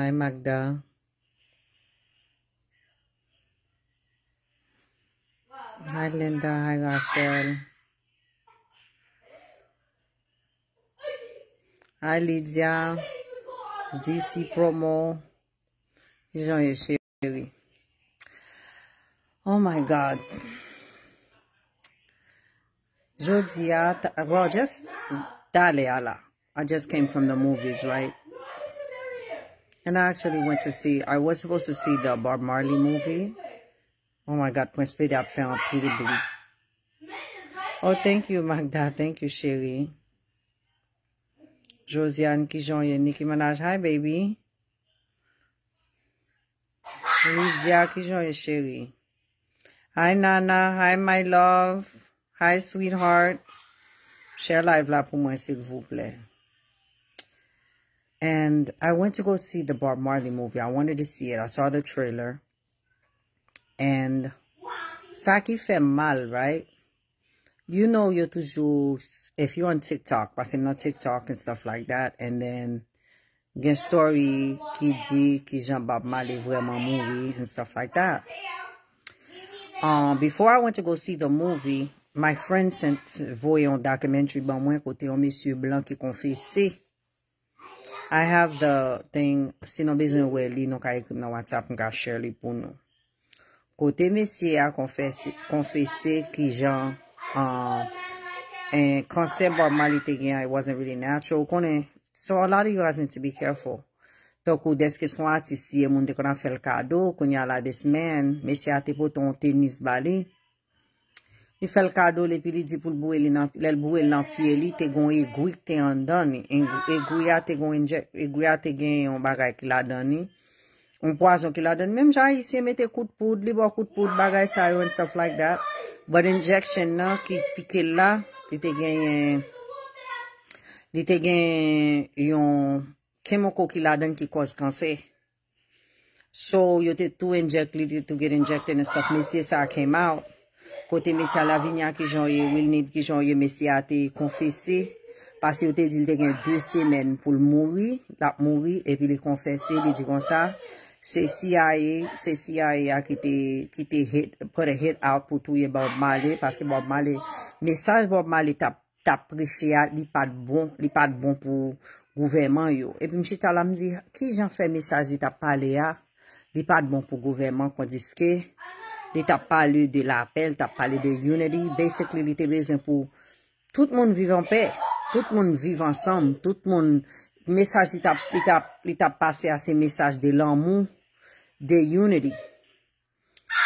Hi, Magda. Hi, Linda. Hi, Rachel. Hi, Lydia. DC Promo. Jean chérie. Oh, my God. Jodia. Well, just Dale Allah. I just came from the movies, right? And I actually went to see, I was supposed to see the Bob Marley movie. Oh my God, when speed up film, Oh, thank you, Magda. Thank you, Sherry. Josiane Kijon and Nicki Minaj. Hi, baby. Lydia Kijon and Sherry. Hi, Nana. Hi, my love. Hi, sweetheart. Share live là pour moi, s'il vous plaît. And I went to go see the Bob Marley movie. I wanted to see it. I saw the trailer. And ça qui fait mal, right? You know you're toujours, if you're on TikTok, parce que maintenant TikTok and stuff like that, and then get story ki di ki Jean Bob Marley vraiment movie and stuff like that. Um, before I went to go see the movie, my friend sent voyon documentary ban mwen côté yon mesye blan qui konfese I have the thing, si nou bezwen we li, nou ka ek nou an tap mga share li pou nou. Kote mesye a konfese ki jan, uh, konsen bo mali te gen, it wasn't really natural. So a lot of you has to be careful. To ku deske son atisi, moun de konan fel kado, kon ya la de semen, mesye a te poton tenis bali, Ni fel kado li pi li di pou l pou e li nan pi e li te gon egoui ki te yon don ni. Egoui ya te gen yon bagay ki la don ni. Yon poason ki la don. Mem jan yi siye mete kout poud li, bo kout poud bagay sayo and stuff like that. But injection nan ki piki la, li te gen yon kemoko ki la don ki koz kansi. So yo te tou inject li, tou get injected and stuff. Men siye sa kem out, Kote Mesya Lavinyan ki jan yon, Wilnit ki jan yon Mesya te konfese, pasi yo te zil te gen dwe semen pou l mouri, tap mouri, epi l konfese, li di kon sa, se si a ye, se si a ye a ki te, ki te pre hit out pou tou yon Bob Mali, paske Bob Mali, mesaj Bob Mali tap preche a, li pat bon, li pat bon pou gouverman yo. Epi msi tala mzi, ki jan fe mesaj li tap pale a, li pat bon pou gouverman kondiske, li ta pali de la apel, ta pali de unity, basically li te bezen pou, tout moun vive en pae, tout moun vive ansan, tout moun, li ta pase a se mesaj de lan moun, de unity.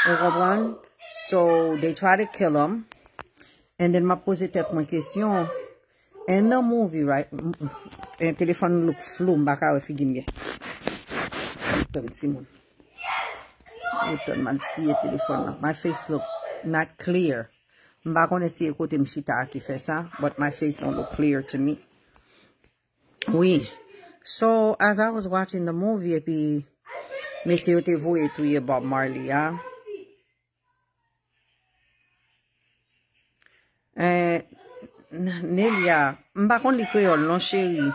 E rob wan, so they try to kill him, and el ma pose tet moun kesyon, en nan moun vi, en telefon luk flou mbaka we fi gime, se moun. Ou ton man siye telefon nan. My face look not clear. Mba kon esye kote msi ta a ki fe sa. But my face don't look clear to me. Oui. So as I was watching the movie epi. Mese yo te voye tuye Bob Marley ya. Eh, Neli ya. Mba kon li kreol nan cheyi.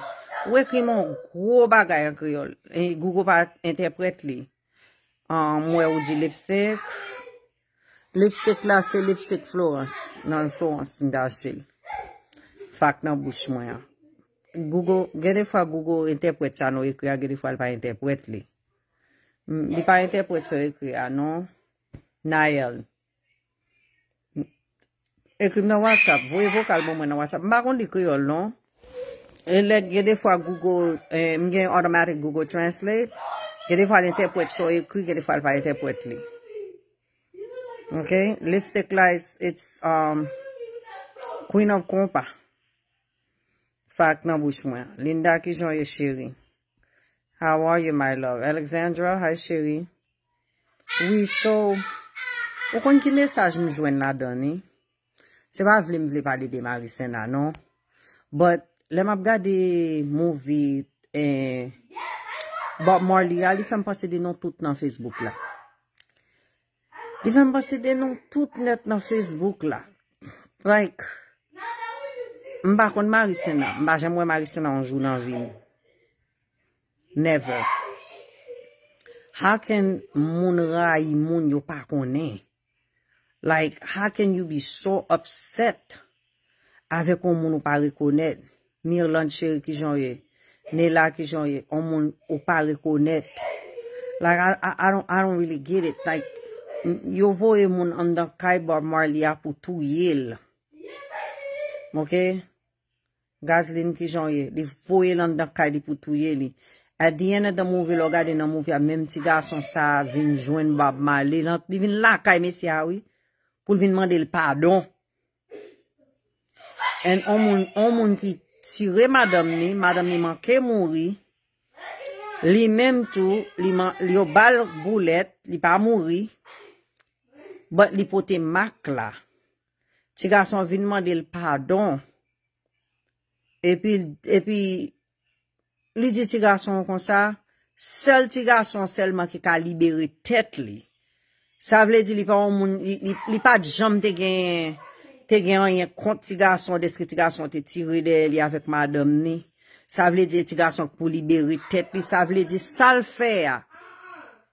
Ou e krimon gro bagay an kreol. E eh, google pa interpret li. Mwe ouji lipstick. Lipstick lase, lipstick Florence. Nan Florence, nda asil. Fak nan bouch mwen ya. Google, gede fwa Google entepwet sa nou ekwe a gede fwa lpa entepwet li. Li pa entepwet sa ekwe a nou. Nayel. Ekwe m nan WhatsApp. Vwe vwe kalbo mwen nan WhatsApp. Mba kon dikwe yo lnon. E let gede fwa Google, eh, mgen automatic Google translate. E, Gede fwa lente pwet so, e kri gede fwa lpa lente pwet li. Ok? Lipstick Lies, it's, um, Queen of Compa. Fak, nan bous mwen. Linda, ki joun yo, chiri. How are you, my love? Alexandra, hi, chiri. Oui, so, ou konj ki mesaj mjwen la doni? Se pa vle mvle pali de Maricena, non? But, le ma bgade movie, eee, eh, Bo Marley yal, ah, li fèm pasè de nou tout nan Facebook la. Li fèm pasè de nou tout net nan Facebook la. Like, mba kon Maricena, mba jèm wè Maricena anjou nan vi. Never. How can moun rayi moun yo pa konen? Like, how can you be so upset avè kon moun yo pa rekonen? Mirlan chèri ki jan yè. Ne la ki janye, an moun ou pa rekonet. Like, I don't really get it. Like, yo voye moun an dan kaj Bob Marley a pou tou yel. Moke? Gazeline ki janye, di voye lan dan kaj di pou tou yel li. At the end of the movie, loga di nan movie a, mem ti ga son sa vin jwen Bob Marley. Di vin la kaj mesi awi, ah pou vin mande l pa don. An an moun ki Si re madam ni, madam ni man ke mouri, li menm tou, li yo bal boulet, li pa mouri, bat li pote mak la. Ti gason vinman de l'pardon. E, e pi, li di ti gason kon sa, sel ti gason sel man ke ka liberi tet li. Sa vle di li pa jom te genye. Te gen yon kont ti gason, deske ti gason te tiru de li avèk ma dom ni. Sa vle di ti gason pou li beri tet li. Sa vle di sa l fè ya.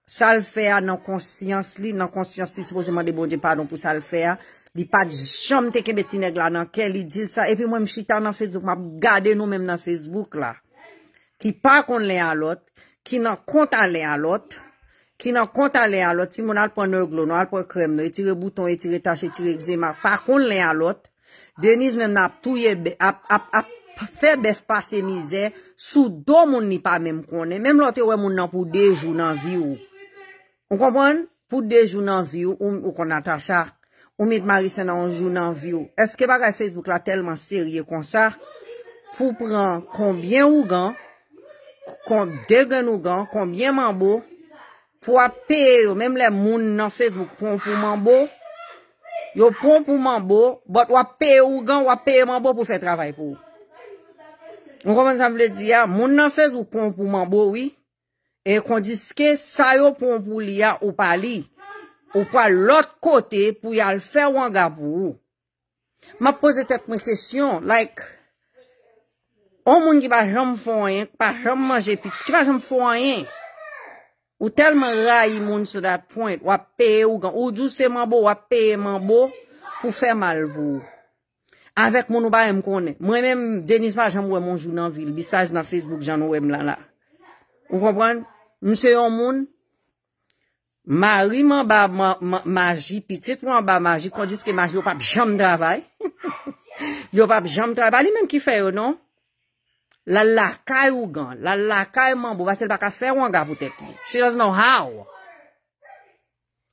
Sa l fè ya nan konsyans li. Nan konsyans li, sepozèman de bon di pardon pou sa l fè ya. Li pat jom te ke beti neg la nan ke li dil sa. Epi mwen mchita nan Facebook. Ma gade nou men nan Facebook la. Ki pa kon le alot. Ki nan konta le alot. ki nan konta len alot, ti moun alpon nerglo, nan alpon krem, etire bouton, etire tache, etire ekzema, pa kon len alot, Deniz men ap touye, ap ap ap ap, febef pa se mize, sou do moun ni pa menm konen, menm lote we moun nan pou dejou nan vi ou. On kompon? Pou dejou nan vi ou, ou kon natacha, ou mit Marisa nan onjou nan vi ou. Eske bagay Facebook la telman serye kon sa, pou pran konbyen ougan, kon degen ougan, konbyen mambo, kon degen ougan, pou wap peye yo, menm le moun nan fez ou pon pou manbo, yo pon pou manbo, bot wap peye ou gan, wap peye manbo pou fey travay pou. Moun kon zan vle di ya, moun nan fez ou pon pou manbo, e kondiske sayo pon pou li ya ou pa li, ou pa lot kote, pou yal fey wangabou. Ma pose tet mwen sesyon, like, o moun ki pa jam fwenyen, ki pa jam manje, ki pa jam fwenyen, Ou telman rayi moun sou dat point, wap peye ou gan, ou douseman bo wap peye man bo pou fe mal bo. Awek moun ou ba em konen, mwen men Denis Pajan mwen moun jounan vil, bisaz nan Facebook jan mwen mlan la. Ou kompran, mse yon moun, mari mwen ba maji, pitit mwen ba maji, kondiske maji yo pa bjam travay, yo pa bjam travay, bali menm ki fe yo non. La lakay ou gan. La lakay mambou. Vasel pa ka fè wang apotepi. She doesn't know how.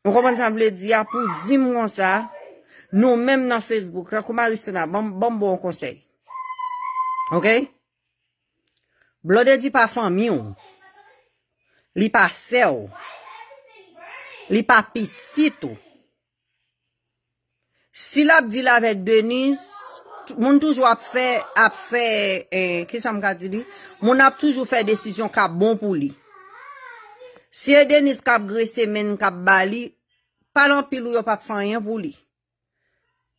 Ou koman san vle di apou. Dzi mwan sa. Nou menm nan Facebook. Rekouman wisen ap. Bambou an konsey. Ok? Blode di pa fami ou. Li pa sew. Li pa pitit ou. Silap di la vek denis. Si. Moun toujou ap fè, ap fè, eh, kisham kati li, moun ap toujou fè desisyon kap bon pou li. Se denis kap gre semen kap bali, palan pilou yo pap fanyen pou li.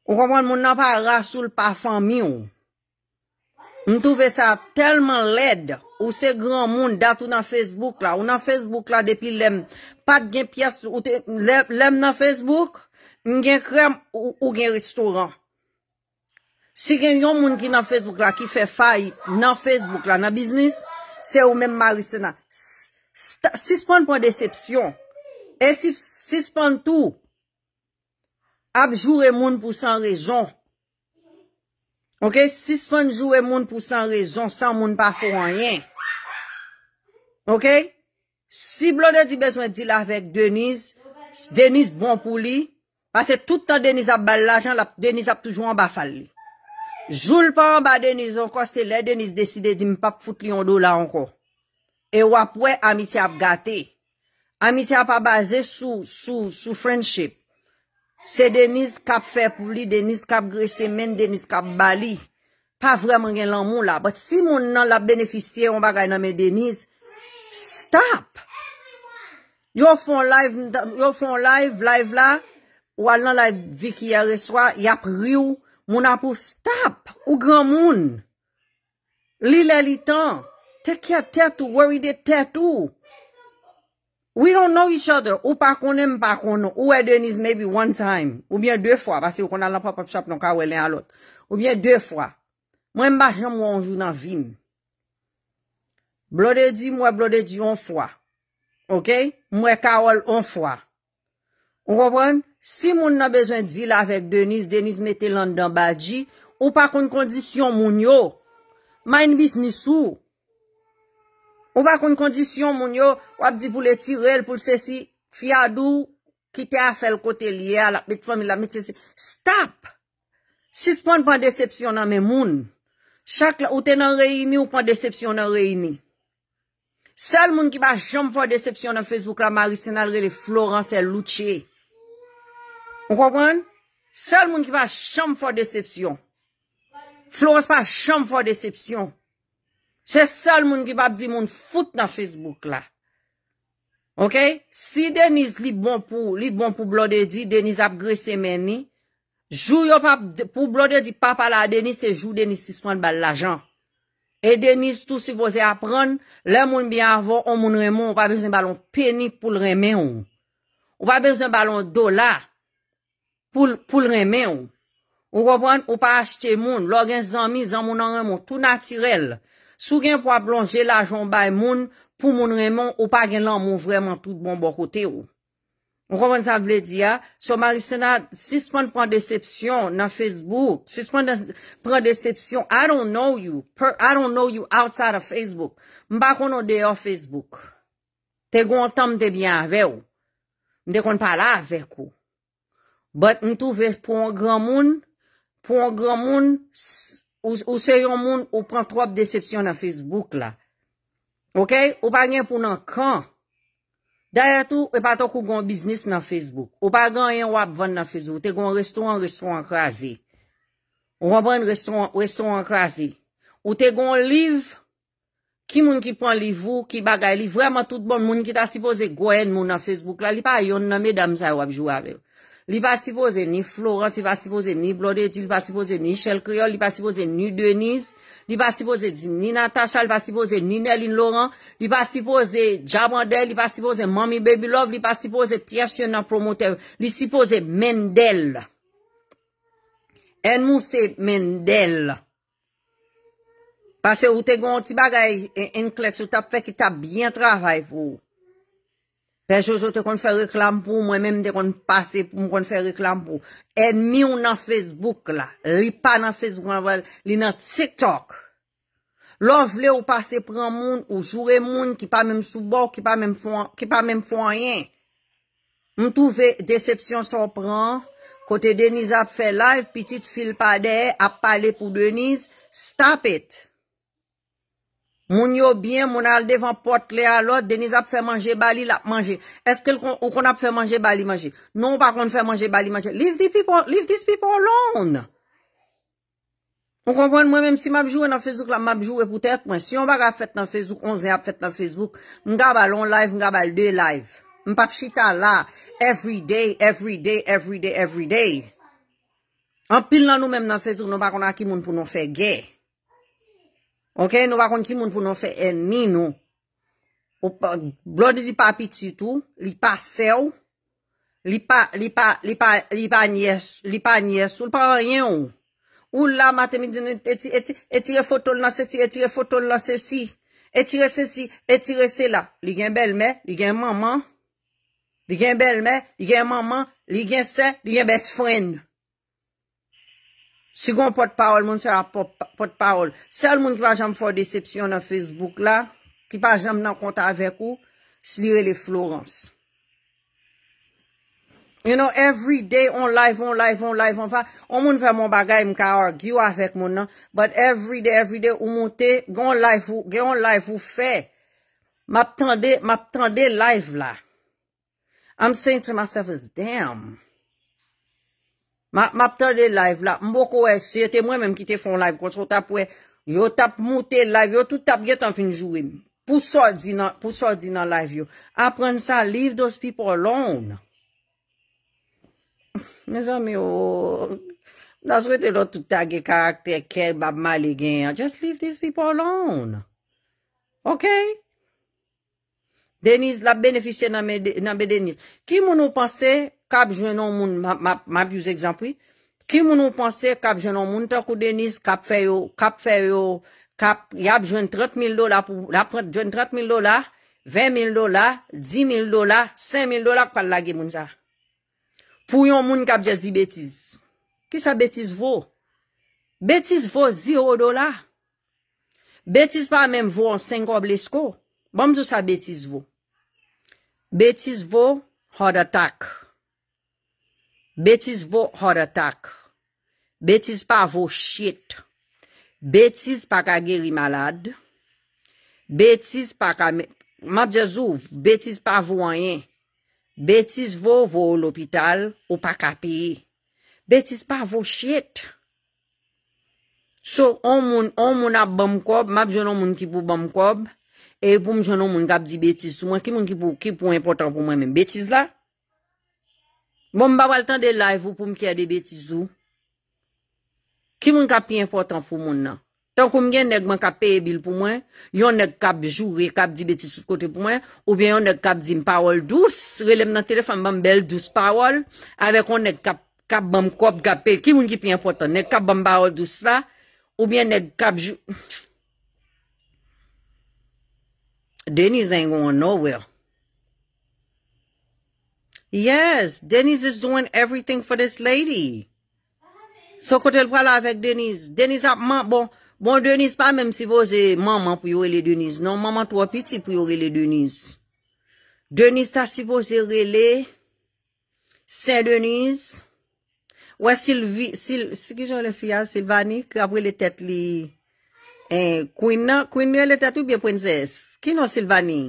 Ou kompon, moun ap a rasoul pa fanyen pou li. Moun touve sa telman led ou se gran moun dat ou nan Facebook la. Ou nan Facebook la, depi lem, pat gen pias, lem nan Facebook, gen krem ou gen restoran. Si gen yon moun ki nan Facebook la, ki fe fay nan Facebook la, nan biznis, se ou men marise nan. Si spon pwen decepsyon, e si spon tou, ap jou e moun pou san rezon. Ok, si spon jou e moun pou san rezon, san moun pa fwen yon. Ok, si blonè di bezwen di la vek Deniz, Deniz bon pou li, pase tout an Deniz ap bal la, jen la Deniz ap toujou an bafal li. Joul pa an ba Deniz an kon, se lè Deniz deside di mi pap foute li yon do la an kon. E wap wè amiti ap gate. Amiti ap ap baze sou friendship. Se Deniz kap fè pou li, Deniz kap grese men, Deniz kap bali. Pa vremen gen lan moun la. But si moun nan la beneficye yon bagay nanme Deniz, stop! Yo foun live la, wal nan la vik yare swa, yap riyou. Moun apou, stop! Ou gran moun? Lile li tan? Tekyat tet ou? Woride tet ou? We don't know each other. Ou pa konen, pa konon. Ou e deniz maybe one time. Ou bien de fwa. Basi ou konan la pop-up shop, non ka wè len alot. Ou bien de fwa. Mwen mba jan mwen onjou nan vim. Blode di mwen blode di on fwa. Ok? Mwen ka wèl on fwa. Ou kompwen? Mwen? Si moun nan bezwen di la vek Denis, Denis mette lan dan badji, ou pa kon kondisyon moun yo, main bis ni sou. Ou pa kon kondisyon moun yo, wap di pou le tirel pou l'sesi, kfi adou, ki te a fel kote liye, la pet fomil la mette l'sesi. Stop! Si s'pon pan decepsyon nan men moun, chak la, ou te nan reyini, ou pan decepsyon nan reyini. Sel moun ki pa jom pan decepsyon nan Facebook la, Marissine Alrele, Florence Loutchek, On kompwen? Sel moun ki pa chanm fwa decepsyon. Flores pa chanm fwa decepsyon. Se sel moun ki pa ap di moun foute nan Facebook la. Ok? Si Denis li bon pou, li bon pou blode di, Denis ap gre semeni, jou yo pa, pou blode di pa pala a Denis, se jou Denis 6 moun bal la jan. E Denis tout si fose ap pran, le moun bi avon, on moun remon, ou pa bez un balon peni pou l remen ou. Ou pa bez un balon do la. pou l remen ou. Ou repon, ou pa achete moun, lò gen zanmi, zan moun an remon, tout natirel. Sou gen pou ap lonje la jon bay moun, pou moun remon, ou pa gen lan moun vremen tout bon bokote ou. Ou repon, sa vle di ya, sou Marisena, sispan pran decepsyon nan Facebook, sispan pran decepsyon, I don't know you, I don't know you outside of Facebook. Mba konon deyo Facebook. Te goun tom debyan ave ou. Mde konon pala ave ou. But mtou ve pou an gran moun, pou an gran moun, ou se yon moun ou pran trop decepsyon nan Facebook la. Ok? Ou pa gen pou nan kan. Daya tou, e pato kou goun biznis nan Facebook. Ou pa gen yon wap van nan Facebook. Ou te goun reston an reston an krasi. Ou wap an reston an krasi. Ou te goun liv, ki moun ki pran liv ou ki bagay liv. Vreman tout bon moun ki ta sipoze goyen moun nan Facebook la. Li pa yon namè dam sa wap jouarev. Li pa sipoze ni Florence, li pa sipoze ni Blaudet, li pa sipoze ni Michel Criolle, li pa sipoze ni Denise, li pa sipoze ni Natasha, li pa sipoze ni Néline Laurent, li pa sipoze Jamondel, li pa sipoze Mami Bebilov, li pa sipoze Pierre Chienan Promoteur, li sipoze Mendel. En mou se Mendel. Pase ou te goun ti bagay en kleks ou tap fek ki tap bien travay pou ou. Pe Jojo te kon fè reklam pou, mwen mèm te kon pase pou mwen kon fè reklam pou. E mi ou nan Facebook la, li pa nan Facebook anval, li nan TikTok. Lò vle ou pase pran moun, ou jure moun ki pa mèm soubò, ki pa mèm fò anyen. M tou ve decepsyon sorpran, kote Deniz ap fè live, pitit fil pa de, ap pale pou Deniz, stop it. Moun yo byen, moun al devan pot le alot, deniz ap fè manje, bali ap manje. Eske l kon ap fè manje, bali manje. Non pa kon fè manje, bali manje. Leave these people alone. Moun konpon mwen, mèm si map jowe nan Facebook la, map jowe pou tèk mwen. Si yon ba gaf fèt nan Facebook, onze ap fèt nan Facebook, mga balon live, mga balde live. Mpa pchita la, every day, every day, every day, every day. Anpil nan nou mèm nan Facebook, non pa kon akimoun pou nou fè gèy. Ok, nou va kon ki moun pou nou fe en mi nou. Blon dizi pa pititou, li pa sew, li pa nyes, li pa nyes, ou li pa riyen ou. Ou la mate mi dine, etire fotol nan se si, etire fotol nan se si, etire se si, etire se la. Li gen bel me, li gen maman, li gen bel me, li gen maman, li gen se, li gen bes fren nou. Si gon pot paol, moun se a pot paol. Sel moun ki pa jam fò de sepsyon nan Facebook la, ki pa jam nan konta avèk ou, si liye le Florence. You know, every day, on live, on live, on live, on live. On moun vè moun bagay mka argue avèk moun nan, but every day, every day, ou moun te, gen on live ou fè. Map tande, map tande live la. I'm saying to myself is, damn. Ma ptade live la. Mbo kowe, se te mwen menm ki te fon live. Kwa chou tapwe, yo tap moutel live. Yo tout tap getan finjouwe. Pou so di nan live yo. Aprende sa, leave those people alone. Me zan mi yo. Naswete lo toutage karakter, kel bab mali e gen. Just leave these people alone. Ok? Deniz la benefise nanbe Deniz. Ki moun nou panse? Kab jwenon moun, mab yu zekzampri. Ki moun ou panse, kab jwenon moun, takou denis, kab fè yo, kab fè yo, kab yab jwen 30 mil dola, 20 mil dola, 10 mil dola, 5 mil dola, kwa lage moun za. Pou yon moun kab jè zi betiz. Ki sa betiz vou? Betiz vou, zi ou dola. Betiz pa mèm vou an 5 ou blesko. Bèm zou sa betiz vou? Betiz vou, hod atak. Betis vo hot attack. Betis pa vo shit. Betis pa ka geri malade. Betis pa ka... Mab jazou, betis pa vo anyen. Betis vo vo l'opital ou pa ka piye. Betis pa vo shit. So, on moun ap bamkob, mab jounon moun ki pou bamkob. E pou moun jounon moun kap di betis. Mwen ki pou important pou mwen men betis la. Bon mba waltan de la evo pou mki ade beti sou. Ki moun kapi important pou moun nan? Ton koum gen neg man kapi e bil pou mwen, yon neg kapjou re kap di beti sou kote pou mwen, ou bien yon neg kap di mpa wol dous, re lem nan telefon mban bel dous pwa wol, avek yon neg kap bamb kop gapi, ki moun ki pi important, neg kap bamb ba wol dous la, ou bien neg kapjou... Deni zengon an nou wey. Yes, Denise is doing everything for this lady. So kote l pou ala avèk Denise. Denise apman, bon, bon Denise pa mèm sipoze maman pou yorele Denise. Non, maman tou apiti pou yorele Denise. Denise ta sipoze yorele se Denise. Ouè Sylvie, si ki jò le fia Sylvani, ki apre le tèt li. E kouin nan, kouin nan le tèt ou bien pounzès. Ki nan Sylvani?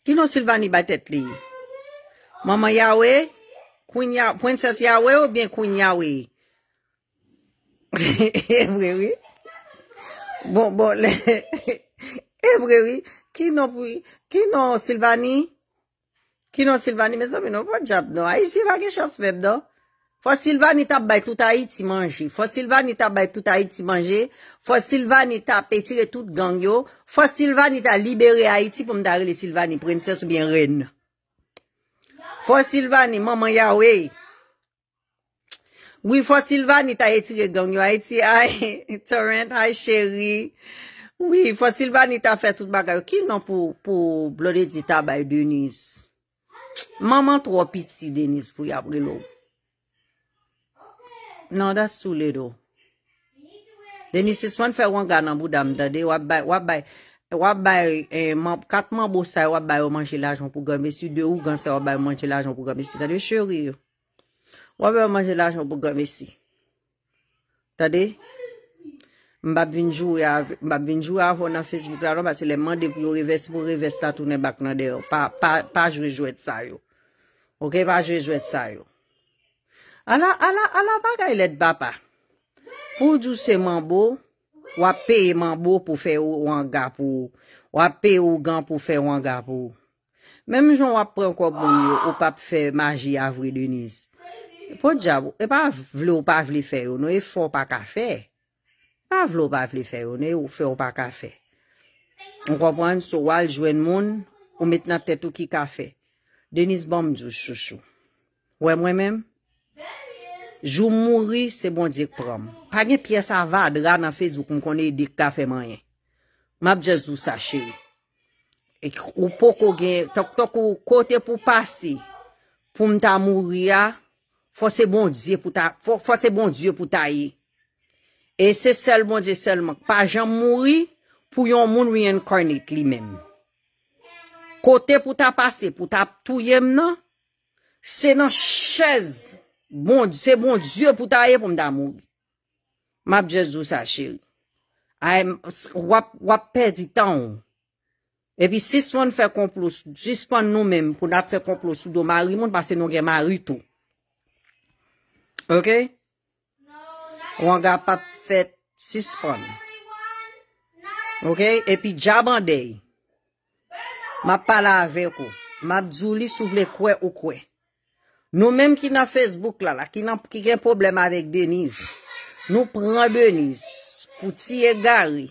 Ki nan Sylvani ba tèt li? Maman yawe, prinses yawe ou bien kwen yawe? Evrewi. Bon, bon. Evrewi. Kino Sylvani? Kino Sylvani? Mese mè nou pa djab do. Ay Sylvani ke chas feb do? Fwa Sylvani ta bay tout Haiti manje. Fwa Sylvani ta bay tout Haiti manje. Fwa Sylvani ta petire tout gangyo. Fwa Sylvani ta libere Haiti pou mda rele Sylvani prinses ou bien renne. Fwa Silvani, maman ya wey. Oui, fwa Silvani ta eti ye gongyo. A eti, ay, Torrent, ay, Sherry. Oui, fwa Silvani ta fe tout bagay. Ki nan pou blode jita bay Deniz? Maman tro pit si Deniz pou yap gelo. Nan, das sou ledo. Deniz, se sman fe wan gana mbou dam da de, wab bay, wab bay. Wap bay, eh, kat manbo say wap bay w manje laj wap pou gome si. De ou gansay wap bay w manje laj wap pou gome si. Tade, chori yo. Wap bay w manje laj wap pou gome si. Tade? Mbap vinjou ya avon na Facebook la non. Basi le mande pou yo reveste la toune bak nan de yo. Pa jwejwejwej sa yo. Ok, pa jwejwejwej sa yo. Ana, ala, ala, ala, baka yi let bapa. Pou djou se manbo... Wap pe man bo pou fe ou an gap ou. Wap pe ou gan pou fe ou an gap ou. Mem joun wap pren kwa bou yo ou pa pou fe maji avri denis. Po diya, e pa vle ou pa vle fe ou nou e fwo pa ka fe. Pa vle ou pa vle fe ou nou e ou fe ou pa ka fe. On kompwane sou wal jwen moun ou met nan ptet ou ki ka fe. Denis bom djou chouchou. Wem wemem? Wem? Jou mouri, se bon dik pram. Pa gen pyes avad, rana fez ou kon kon e dik ta fe manye. Mab Jezou sache ou. Ek ou pok ou gen, tok tok ou kote pou pasi, pou mta mouri ya, fose bon dik pou ta, fose bon dik pou ta ye. E se sel bon dik selman, pa jan mouri, pou yon moun re-incarnate li men. Kote pou ta pasi, pou ta tou yem nan, se nan chez. Bon, se bon, zyo pou ta ye pou mdamou. Mab Jezou sache. Aè, wap, wap perdi tan ou. E pi sispan fè komplos. Sispan nou mèm pou nap fè komplos. Soudo mary moun, pasen nou gen mary tou. Ok? Wan ga pa fèt sispan. Ok? E pi djaban dey. Mab pala avek ou. Mab zou li sou vle kwe ou kwe. Nou menm ki nan Facebook la la, ki gen problem avek Deniz, nou pran Deniz pou tiye gari,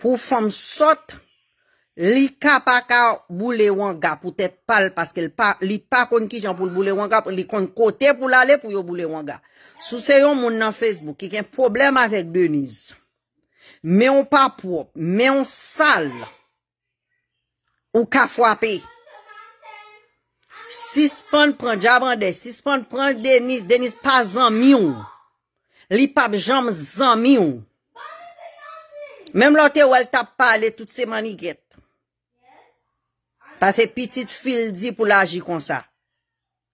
pou fom sot, li ka pa ka boule wanga pou te pal, paske li pa kon ki jan pou boule wanga, li kon kote pou lale pou yo boule wanga. Sou se yon moun nan Facebook, ki gen problem avek Deniz, me yon pa prop, me yon sal, ou ka fwapey. Si se pan pran, di abande, si se pan pran Deniz, Deniz pa zan mi ou. Li pa jom zan mi ou. Mem lote ou el tap pale tout se maniket. Ta se pitit fil di pou laji kon sa.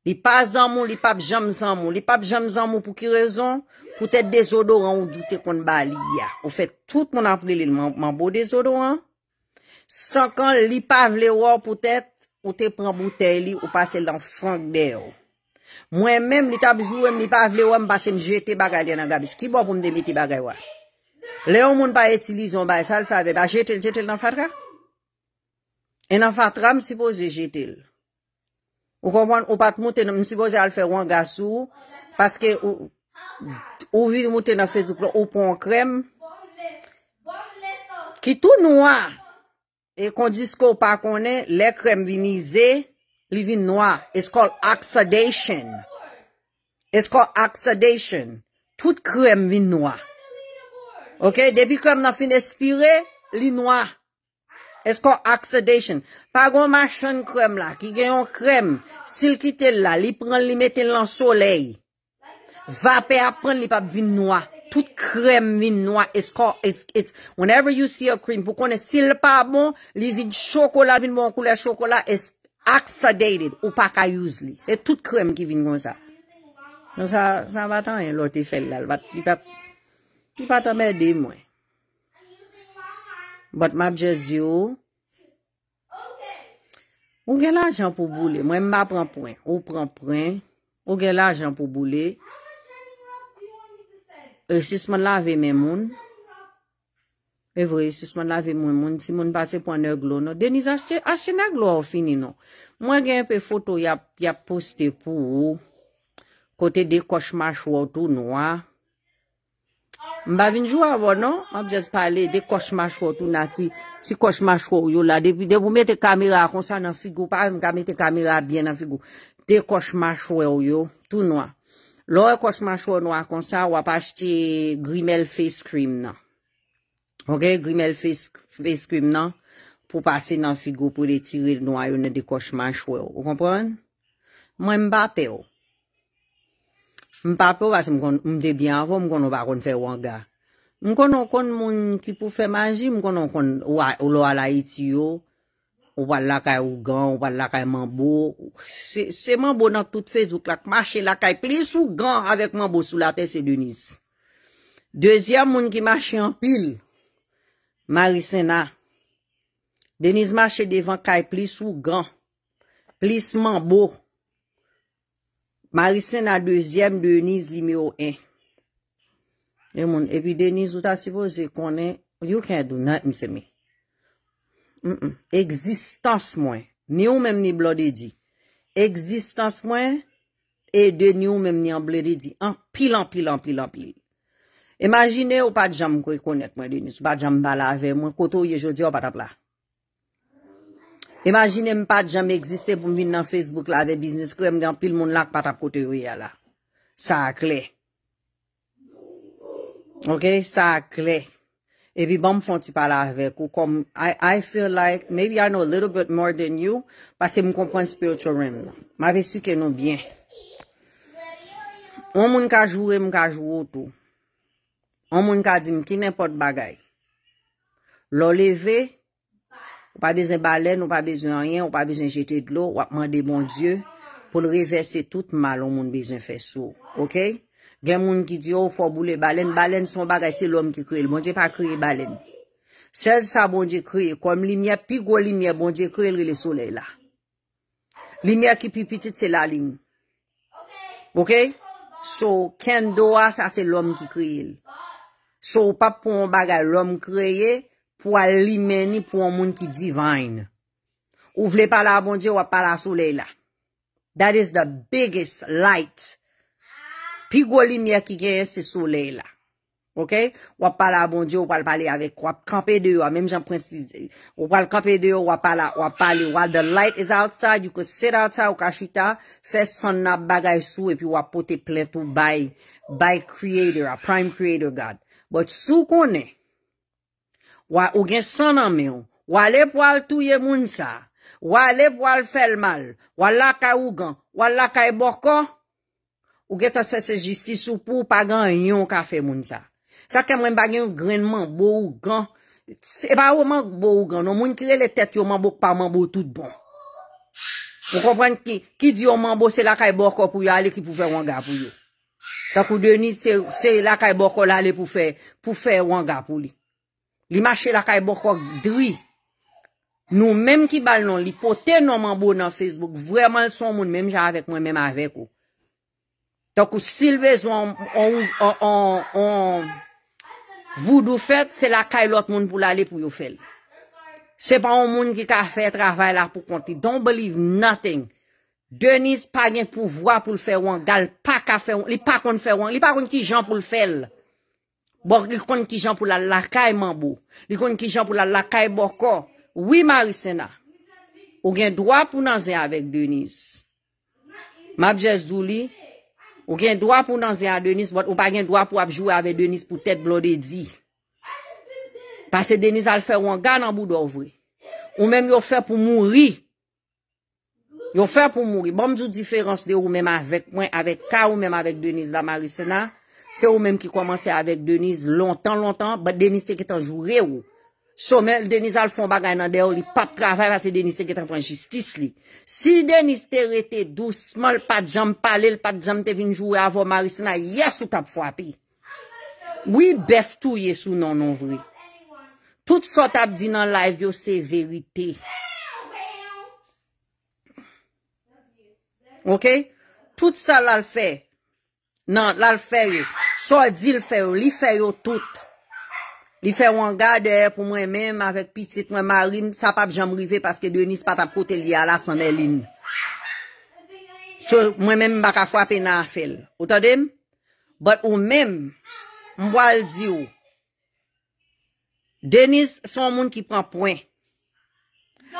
Li pa zan mou, li pa jom zan mou. Li pa jom zan mou pou ki rezon? Poutet dezo doran ou douten kon bali ya. Ou fet tout moun apre li manbo dezo doran. San kan li pa vle wou pou tèt. Ou te pran boutè li ou pasel dan fank deyo. Mwen menm li tab zouen li pa vle wèm basen jete bagay li nan gabis. Ki bo pou mde miti bagay wè. Le ou moun pa etilizon bay sa al fave. Ba jete l, jete l nan fatra. En nan fatra msipoze jete l. Ou komwenn, ou pat mouten msipoze al fè wangasou. Paske ou vide mouten an fezou klo ou pon krem. Ki tou nou wè. E kondis ko pa konen, le krem vinize, li vin noa. It's called oxidation. It's called oxidation. Tout krem vin noa. Ok, debi krem nan fin espire, li noa. It's called oxidation. Pa kon ma chan krem la, ki gen yon krem, sil ki tel la, li pren li meten lan soley. Va pe apren li pap vin noa. Toute krem vin noua, whenever you see a krem, pou konen sil pa bon, li vin chokola, vin bon kou la chokola, is oxidated, ou pa ka use li. E tout krem ki vin kon sa. Non sa, sa va tan yon lote fel la. Li pa, li pa ta merde mwen. But map jez yo, ou gen la jan pou boule, mwen mba pran pran, ou pran pran, ou gen la jan pou boule, E sisman la ve men moun. E vre sisman la ve men moun. Si moun pase pou aner glo nou. Deniz asye naglo ou fini nou. Mwen gen yon pe foto ya poste pou ou. Kote de koshmashou ou tou nou a. Mba vinjou avon nou. Mwen jaz pale de koshmashou ou tou nati. Ti koshmashou ou yo la. Depi de pou mete kamera konsan nan figou. Pari mwen ka mete kamera bien nan figou. De koshmashou ou yo. Tou nou a. Lo e koshman chwe ou nou a konsa, wap ashte Grimel Face Cream nan. Ok, Grimel Face Cream nan pou pase nan figou pou detire nou a yon de koshman chwe ou. Ou kompran? Mwen mbapè ou. Mbapè ou vase mdebyanvo, mkono wakon fè wangar. Mkono wakon moun ki pou fè manji, mkono wakon ou lo a la iti yo. Ouval la kay ougan, ouval la kay mambo. Se mambo nan tout fez ouklak. Mache la kay plis ougan avèk mambo sou la te se Deniz. Dezyem moun ki mache an pil. Marise na. Deniz mache devan kay plis ougan. Plis mambo. Marise na dezyem Deniz li mi o en. E moun, epi Deniz ou ta si pou zekon en. You can do nothing se me. Eksistans mwen, ni ou mèm ni blodi e di. Eksistans mwen, e de ni ou mèm ni an blodi e di. An pilan, pilan, pilan, pilan. Emajine ou pa di jam kwe konet mwen, di sou pa di jam balave, mwen koto ye jodi ou patapla. Emajine mwen pa di jam eksiste pou mwen vin nan Facebook la, de biznis kwe, mwen de an pil moun lak pata kote yo ya la. Sa akle. Ok, sa akle. Ok. Epi ba m fwanti pala avek ou kom, I feel like, maybe I know a little bit more than you, pase m konpwen spiritual realm la. Ma ve suke nou byen. Ou moun ka jwou e mou ka jwou ou tou. Ou moun ka di m ki nèpote bagay. Lo leve, ou pa bezen balen, ou pa bezen ayen, ou pa bezen jeten de lo, wakman de bon dieu, pou le reverse tout mal, ou moun bezen fè sou. Ok? Gen moun ki di yo oh, fo bou le balen. Balen son bagay se lom ki kreye. Moun je pa kreye balen. Sel sa moun je kreye. Kom limye, pi gwo limye moun je kreye le sole la. Limye ki pi pitit se la limye. Ok? So, ken doa sa se lom ki kreye. So, pa pou an bagay lom kreye. Pou an limye ni pou an moun ki divine. Ou vle pala moun bon je wap pala sole la. That is the biggest light. Vigo li miya ki genye se sole la. Ok? Wap pala bon diyo, wap pali avik. Wap kampe deyo, wap pali. Wap the light is outside, you can sit outside wakashita. Fes son na bagay sou, epi wap pote plen tou bay. Bay creator, a prime creator God. But sou konen, wap ou gen son nan meyon. Wap lep wap touye moun sa. Wap lep wap fel mal. Wap laka ou gan, wap laka e borko. Ou ge ta se se jistis ou pou pa gan yon ka fe moun sa. Sa ke mwen bagyon grenman, bo ou gan. E pa ou mank bo ou gan, nou moun kre le tet yo mambouk pa mambouk tout bon. Ou kompren ki, ki di yo mambouk se lakay borko pou yo ale ki pou fe wangapou yo. Takou deni se lakay borko lale pou fe, pou fe wangapou li. Li mache lakay borko dri. Nou menm ki bal non, li pote nou mambouk nan Facebook. Vreman son moun, menm ja avek mwen, menm avek ou. Tak ou sil vez ou an... an... an... Vou dou fet, se lakay lot moun pou lale pou yo fel. Se pa ou moun ki ta fe trafay la pou konti. Don't believe nothing. Deniz pa gen pou vwa pou lfe wan. Gal pa ka fe wan. Li pa kon fwe wan. Li pa kon ki jan pou lfel. Bòk li kon ki jan pou lal lakay mambò. Li kon ki jan pou lal lakay bòkò. Ou yi ma wisen na. Ou gen dwa pou nan zè avek Deniz. Ma bjez dou li... Ou gen doa pou nanze a Deniz, bot ou pa gen doa pou apjouwe ave Deniz pou tet blode di. Pase Deniz al fè wangan an bou do vre. Ou menm yo fè pou mouri. Yo fè pou mouri. Bon mzou diferans de ou menm avek mwen, avek ka ou menm avek Deniz la Marissena. Se ou menm ki komanse avek Deniz lontan lontan, bot Deniz teke tanjou re ou. So men, denis al fon bagay nan deyo, li pap trafay fase denis e ketan tranjistis li. Si denis te rete dou, sman l pa djam pale, l pa djam te vinjou e avon maris na, yes ou tap fwa pi. Oui, bef tou yes ou nan non, non vre. Tout sa tap di nan live yo, se verite. Ok? Tout sa la l fe. Nan, la l fe yo. Sa di l fe yo, li fe yo tout. Li fè wangade pou mwen mèm avèk pitit mwen marim, sap ap jom rive paske Deniz pat ap kote li ala san elin. So mwen mèm baka fwa pe na afel. Ota dem? Bat ou mèm, mwa l di yo. Deniz, son moun ki pran poin.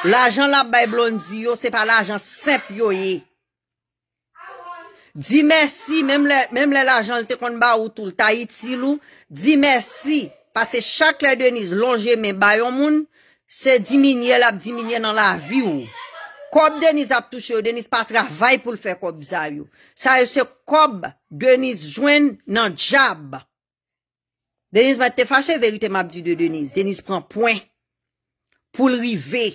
L ajan la bay blon di yo, se pa l ajan sep yo ye. Di mèsi, mèm lè l ajan l te kon ba ou tou l ta iti lou, di mèsi. Pase chak la Deniz longe men bayon moun, se diminyel ap diminyel nan la vi ou. Kob Deniz ap touche ou, Deniz pa travay pou l fe kob zay ou. Sa e se kob Deniz jwen nan jab. Deniz va te fache verite mabdi de Deniz. Deniz pren poin pou l rive.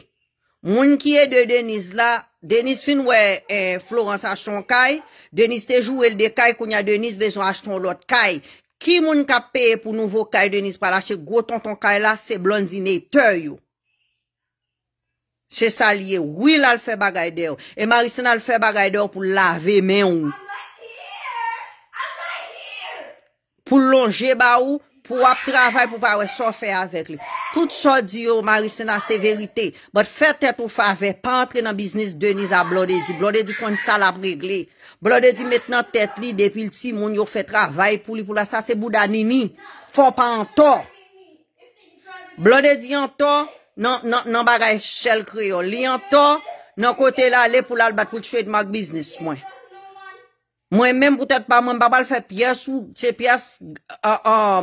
Moun ki e de Deniz la, Deniz fin wè e, Florence achton kaj, Deniz te jou el de kaj koun ya Deniz bejou achton lot kaj. Ki moun ka peye pou nouvo kay Deniz pala, che gwo tonton kay la, se blonzi ne teyo. Che sa liye, wil al fe bagay deyo. E Marisina al fe bagay deyo pou lave men ou. Pou lonje ba ou, pou ap travay pou pa we so fe avek li. Tout so di yo Marisina, se verite. But fe te pou fave, pa antre nan biznis Deniz a blonzi. Blonzi kon sa la pregle. Blo de di met nan tet li depil ti moun yon fè travay pou li pou la sa se boudanini. Fò pa an to. Blo de di an to nan baray chèl kriyo. Li an to nan kote la le pou la bat pou chèl mak biznis mwen. Mwen menm boutèk pa mwen babal fè piyes ou chè piyes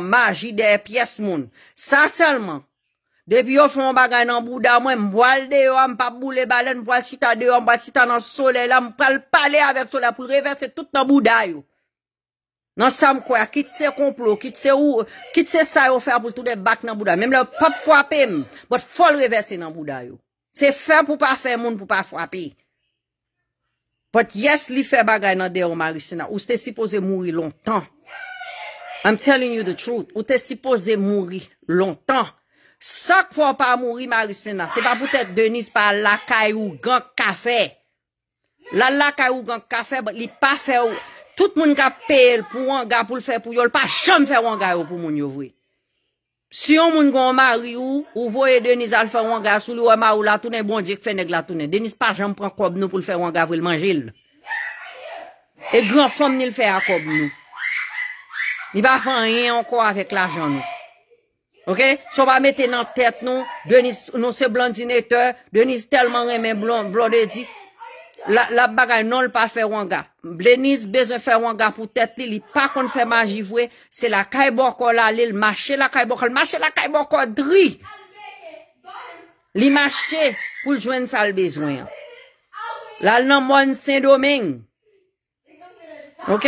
magi de piyes moun. Sa selman. Depi yo fè moun bagay nan bouda, mwen mboal deyo, mpap mboule balen, mpoal chita deyo, mpoal chita nan sole, mprel pale avek sole pou lreverse tout nan bouda yo. Nan sa mkwa, kit se komplo, kit se ou, kit se sa yo fè apol tout den bak nan bouda. Mem la, pap fwape m, pot fwo lreverse nan bouda yo. Se fè pou pa fè moun pou pa fwape. Pot yes li fè bagay nan deyo Marichina, ou se te sipoze mouri lontan. I'm telling you the truth, ou te sipoze mouri lontan. Sak fwa pa mouri Marissina Se pa poutet Deniz pa lakay ou Gank ka fe La lakay ou gank ka fe Li pa fe ou Tout moun ka pe el pou wanga pou l fe pou yol Pa chanm fe wanga yo pou moun yo vwe Si yon moun kon mari ou Ou vwe Deniz al fe wanga Sou li wama ou la toune bon dik fene glatoune Deniz pa chanm pren kob nou pou l fe wanga vwe l manjil E gran fom ni l fe a kob nou Ni pa fwen yon kwa avek la jan nou Ok, so pa mette nan tet nou, Denis, nou se blondineteur, Denis telman remen blond, blondedit, la bagay non l pa fe wanga. Denis bezon fe wanga pou tet li, li pa kon fe maji vwe, se la kayboko la li, l mache la kayboko, l mache la kayboko dri. Li mache pou l jwen sal bezwen. La nan mwen sen domen. Ok?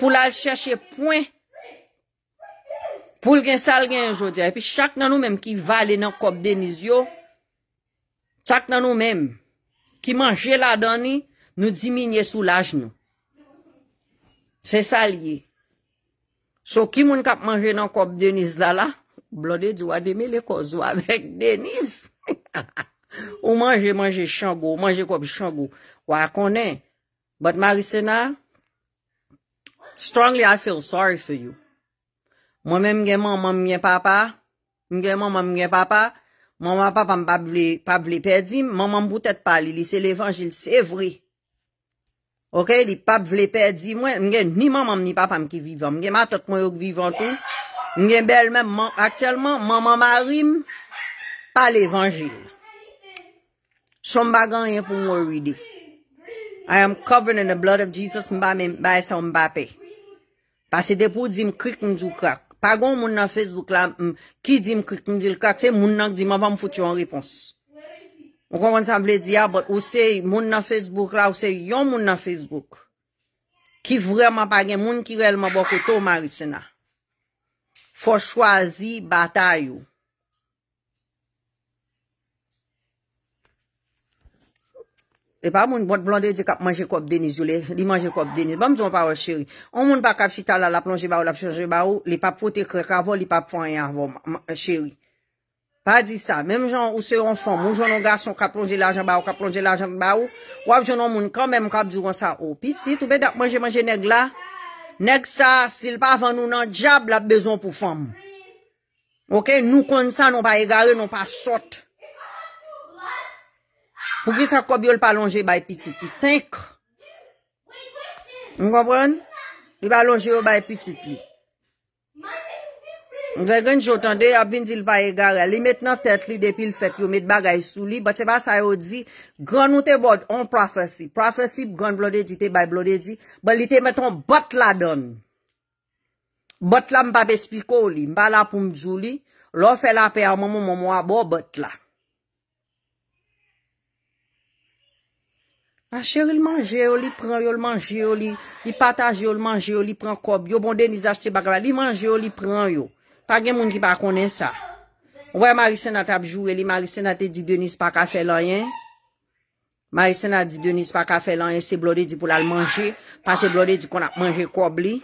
Pou la l chèche pwen, Poul gen sal gen jodia. E pi chak nan nou menm ki vale nan kop Deniz yo. Chak nan nou menm. Ki manje la dani, nou diminye sou laj nou. Se sal ye. So ki moun kap manje nan kop Deniz la la. Blode di wademe le kozo avèk Deniz. Ou manje manje shango, ou manje kop shango. Ou akonè. But Maricena, strongly I feel sorry for you. Mwen mwen mwen mwen mwen mwen papa, mwen mwen mwen mwen papa, mwen mwen papa mwen pap vle pedi, mwen mwen mwen boutet pa li lise levangil, se vre. Ok, li pap vle pedi mwen, mwen gen ni mwen mwen ni papa mwen ki vivan, mwen gen matot mwen yo ki vivan tou, mwen gen bel mwen mwen akselman, mwen mwen mwen mwen rim, pa levangil. Son bagan yon pou mwen ridi. I am covered in the blood of Jesus mwen mwen mwen bay son mwen pape. Pase depo di m krik mwen djou krak. Pagon moun nan Facebook la, ki di m krik m di l kak, se moun nan di m avan m fout yo an repons. Ou kon kon sa m vle di ya, ou se moun nan Facebook la, ou se yon moun nan Facebook, ki vreman pagen moun ki rel m avan koto m ari sena. Fo chwazi batay yo. E pa moun bote blande di kap manje kop deniz ou le, li manje kop deniz. Ba mizon pa wè chéri, an moun pa kap chitala la plonje ba ou la plonje ba ou, li pa pote kre kavon, li pa pwanyan vòm, chéri. Pa di sa, mèm jan ou se yon fòm, moun jan an gason kap plonje la jan ba ou, kap plonje la jan ba ou, wap jan an moun kan mèm kap dzugon sa ou. Pi ti, toube dap manje manje neg la, neg sa, sil pa van nou nan djab la bezon pou fòm. Ok, nou kon sa, nou pa egare, nou pa sote. Pou ki sa kobyo l pa lonje bayi pitit li. Tenk. M konpren? Li ba lonje yo bayi pitit li. Ve gen jotan de ap vin di l bayi gare. Li met nan tet li depil fet yo met bagay sou li. Ba te ba sayo di. Gran ou te bod on profesi. Profesi pou gran blode di te bayi blode di. Ba li te meton bot la don. Bot la m pa bespiko li. M pa la pou mdjou li. Lo fe la pe a mou mou mou mou a bo bot la. A ah, chèri li manjè yo, oh, li pran yo, oh, li manjè yo, oh, li pataj yo, li manjè yo, li pran kob. Yo bon deniz a chè baka la, li manjè yo, li pran yo. Pa gen moun ki pa konen sa. Ouwe Marisen a tapjou e li, Marisen a te di Deniz pa kafe lanyen. Marisen a di Deniz pa kafe lanyen, se blode di pou la l manjè. Pa se blode di kon ap manjè kob li.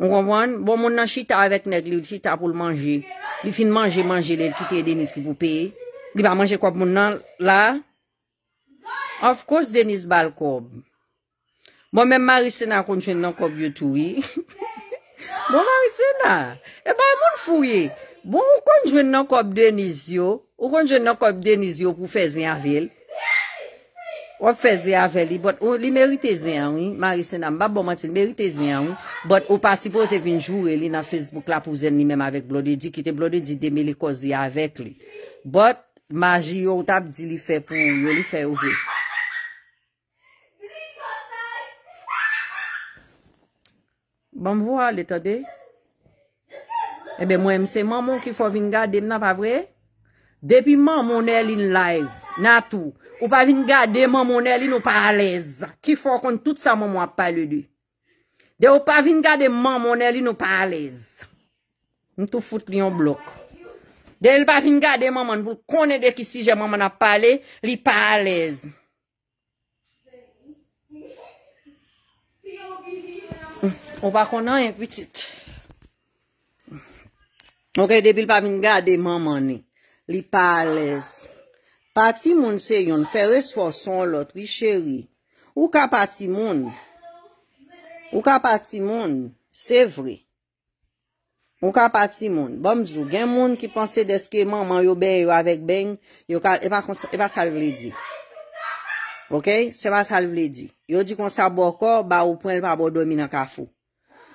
Ou kon wan, bon moun nan chita avèk neg li, chita pou l manjè. Li fin manjè, manjè li, l kitè Deniz ki pou pe. Li pa manjè kob moun nan la. Ofkos Deniz Balkob Bon men Marissena konjwen nan kob yotou yi Bon Marissena E ba moun fouye Bon konjwen nan kob Deniz yo Konjwen nan kob Deniz yo pou fe zin avil Ou fe zin avil Li merite zin yon Marissena mba bomante merite zin yon Bon ou pasipote vin jure li Na Facebook la pouzen li menm avik blode di Kite blode di deme li kozi avik li Bon magi yo ou tabdi li fe pou Yo li fe ouve Banm vwa letade? Ebe eh mwen se mamon ki fò vingade, dem nan pa vre? Depi mamon elin live, natou. Ou pa vingade, dem mamon elin ou pa alez. Ki fò kon tout sa mamon ap pale di. De ou pa vingade, dem mamon elin ou pa alez. Ntou foute li yon blok. De el pa vingade, dem mamon, pou konede ki si jè mamon ap pale, li pa alez. Ou pa kon nan yon pwitit. Ou ke debil pa vin gade maman ni. Li pa ales. Pati moun se yon. Fere sfor son lot. Ou ka pati moun. Ou ka pati moun. Se vre. Ou ka pati moun. Bamzou. Gen moun ki panse deske maman yo ben yo avek ben. Yo ka e pa sal vle di. Ou ke? Se pa sal vle di. Yo di kon sa bo kor. Ba ou pren pa bo domina ka fo.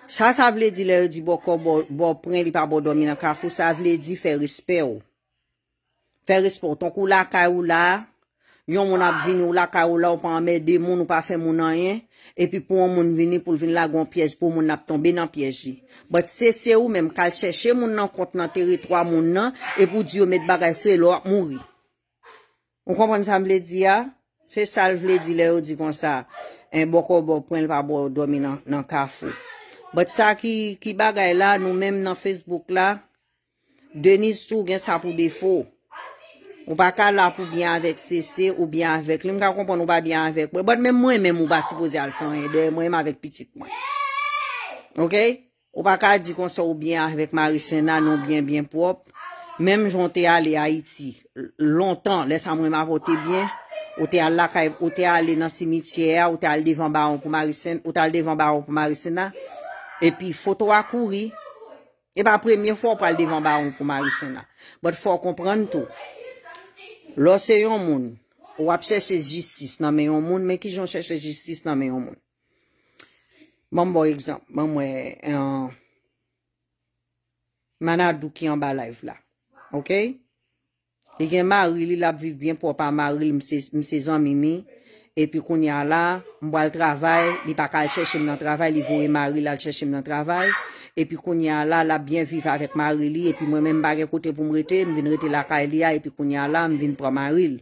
Sa sa vle di le ou di bo ko bo pren li pa bo domi nan kafou, sa vle di fe rispe ou. Fe rispe ou, tonk ou la ka ou la, yon moun ap vini ou la ka ou la ou pa ame de moun ou pa fe moun an yen, epi pou an moun vini pou vini la goun pyej pou moun ap tonbe nan pyeji. Bat se se ou menm kal seche moun nan kont nan teritwa moun nan, epi ou di ou met bagay fe lou ak mouri. Ou kompani sa vle di ya? Se sal vle di le ou di kon sa, en bo ko bo pren li pa bo domi nan kafou. Bat sa ki bagay la, nou menm nan Facebook la, Denis Sougen sa pou defo, ou pa kal la pou byan avek CC ou byan avek, lem ka kompon ou pa byan avek, bat menm mwen menm ou pa sipoze al fwen, mwenm avek pitik mwen. Ok? Ou pa kal di kon se ou byan avek Marichena, nou byan byan pop, menm jonte ale Haiti, lontan, lesa mwenm avote byan, ote ale nan simityer, ote ale devan baron pou Marichena, ou te ale devan baron pou Marichena, epi foto akouri, ep apre mien fwo apal devan baron pou Mary Sena. But bon, fwo komprenn tou, lò se yon moun, wap se se justice nan men yon moun, men ki jon se se justice nan men bon, yon bon moun. Mwen mwen, mwen mwen, man adou ki yon balayv la. Ok? Lè gen mary li la ap viv bien pou ap ap mary li mse zan meni. E pi konya la, mbo al travay, li pa kal chèche m nan travay, li vou e maril al chèche m nan travay. E pi konya la, la bien viv avèk marili, e pi mwen men mbarekote pou m rete, m vin rete la ka elia, e pi konya la, m vin pran maril.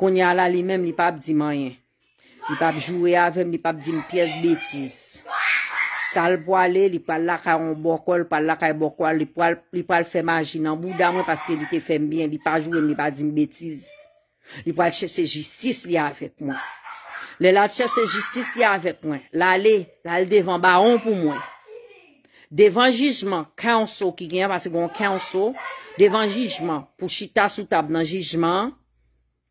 Konya la li menm li pa ap di manye. Li pa ap jwwe avèm, li pa ap di m pyes betiz. Sal po ale, li pa laka yon bokol, li pa laka yon bokol, li pa l fe maji nan bouda mwen paske li te fem bien, li pa jwwe, li pa di m betiz. Li pou alche se jistis li avèk mwen. Li alche se jistis li avèk mwen. La li, la li devan baron pou mwen. Devan jizman, kaonso ki gen, pase gon kaonso, devan jizman pou chita sou tab nan jizman,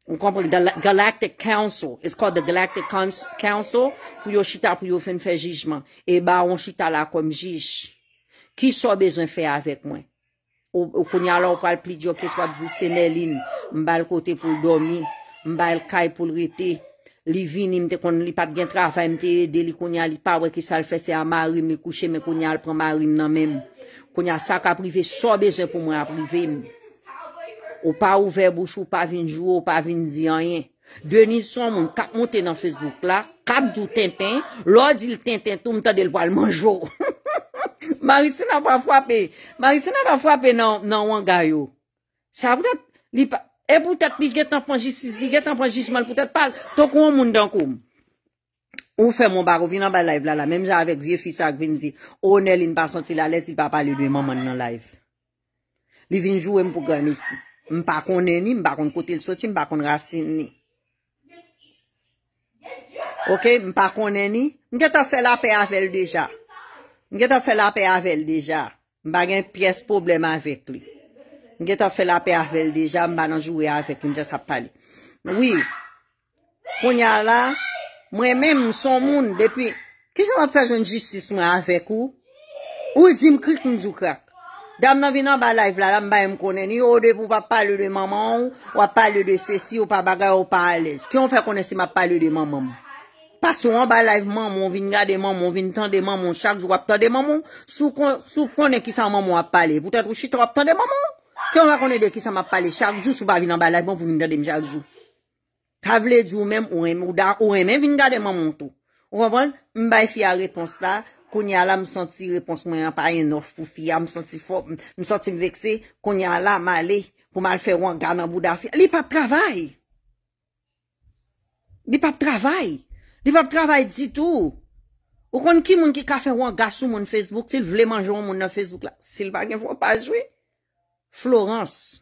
on kompre galaktik kaonso, it's called galaktik kaonso, pou yo chita pou yo fen fè jizman. E baron chita la kom jiz. Ki sou bezon fè avèk mwen? Ou konya la ou pal plid yo keswa di sene lin, mba l kote pou l domi, mba l kay pou l rete, li vin imte kon li pat gen trafa imte edeli konya li pawwe ki sal fese a marim, li kouche men konya al pran marim nan men. Konya sa ka prive so bezen pou mwen a prive. Ou pa ouve bouchou, pa vin jou, ou pa vin di anyen. Deni son moun, kap mouten nan Facebook la, kap djou tenpen, lodi l tenten tou mtade l pal manjou. Marisi nan pa fwape nan wangay yo. Sa pwet, e pwet et li get nan panjisis, li get nan panjismal, pwet et pal, tok woun moun dan koum. Ou fe moun bago, vin nan bay live oh, la la, menm ja avek vie fisa ak vin zi, o nel in pa santi la lesi, pa pali dwe moun man nan live. Li vin jou em pou gani si. Mpa konen ni, mpa kon kote l soti, mpa kon rasin ni. Ok, mpa konen ni, mke ta fwe la pe a fwe l deja. Nge ta fe la pe avel deja, mba gen pyes probleme avek li. Nge ta fe la pe avel deja, mba nanjou e avek, mja sa pali. Oui, konya la, mwen men mson moun depi, ki jan wap fè joun jistisme avek ou? Ou zim krik mdou krak? Dam nan vinan ba la if la, mba yon konen ni, ou de pou pa pali de maman ou, ou pa pali de sessi ou pa bagay ou pa alez. Ki yon fè konensi mba pali de maman mwen? Pas ou an balay moun, moun vini gade moun, moun vini tende moun, moun chakjou wap tende moun moun. Sou konen ki sa moun moun ap pale. Bouten wou chit wap tende moun moun. Kyo an konen de ki sa moun ap pale chakjou sou ba vini an balay moun pou vini gade moun chakjou. Kavle di ou mèm ou mèm, ou mèm vini gade moun moun tou. Ou wabon, m bay fi a repons la, konye ala m senti repons moun an payen of pou fi. A m senti fop, m senti m vekse, konye ala mali pou mal feron gane an bouda fi. Li pa p travay. Li pa p trav Di pap travay ditou. Ou kon ki moun ki kafe wang ga sou moun Facebook, sil vle manj wang moun nan Facebook la. Sil bagen wang pa jwe. Florence.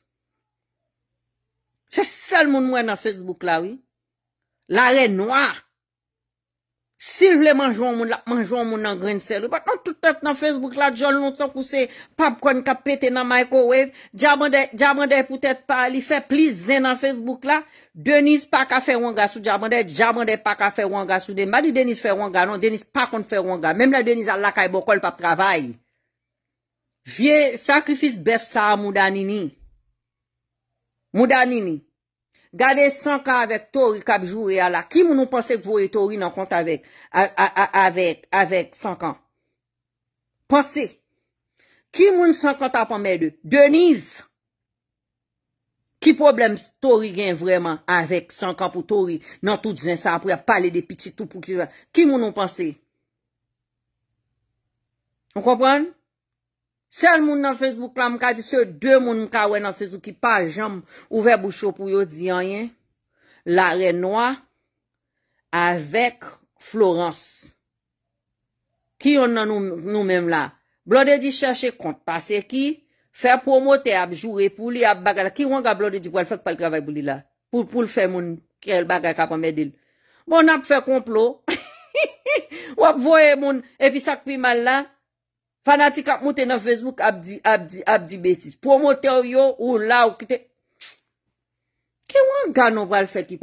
Se sel moun mwen nan Facebook la, wè. La ren wak. Silv le manjou an moun la, manjou an moun nan gren selou. Bat nan toutet nan Facebook la, jol non ton kouse, pap kon kapete nan microwave. Djamande, djamande pou tete pali, fe plize nan Facebook la. Deniz pa ka fe wanga sou, djamande, djamande pa ka fe wanga sou. Deni ma di Deniz fe wanga, non Deniz pa kon fe wanga. Mem la Deniz al la kaye bokol pap travay. Vie, sakrifis bef sa moudanini. Moudanini. Gade sankan avek tori kabjou re ala. Ki moun nou panse kvo e tori nan kont avek sankan? Pansi. Ki moun sankan tapan mè de? Deniz. Ki problem tori gen vreman avek sankan pou tori nan tout dizen sa apre pale de piti tout pou ki va? Ki moun nou panse? On kompran? On kompran? Sel moun nan Facebook la mkati, se dwe moun mkawen nan Facebook ki pa jam ouve boucho pou yot ziyan yen. La rey noa, avèk Florence. Ki yon nan nou mèm la? Blonde di chache kont, pase ki, fè promote ap jure pou li ap baga la. Ki yon ga blonde di pou el fèk pal kravay pou li la? Poul pou l fè moun, kèl baga kakwa mè dil. Bon ap fè komplo, wap voye moun, epi sakpi mal la. Fanatik ap mwote nan Facebook ap di betis. Promotor yo ou la ou kite. Ke wak gano pal fe ki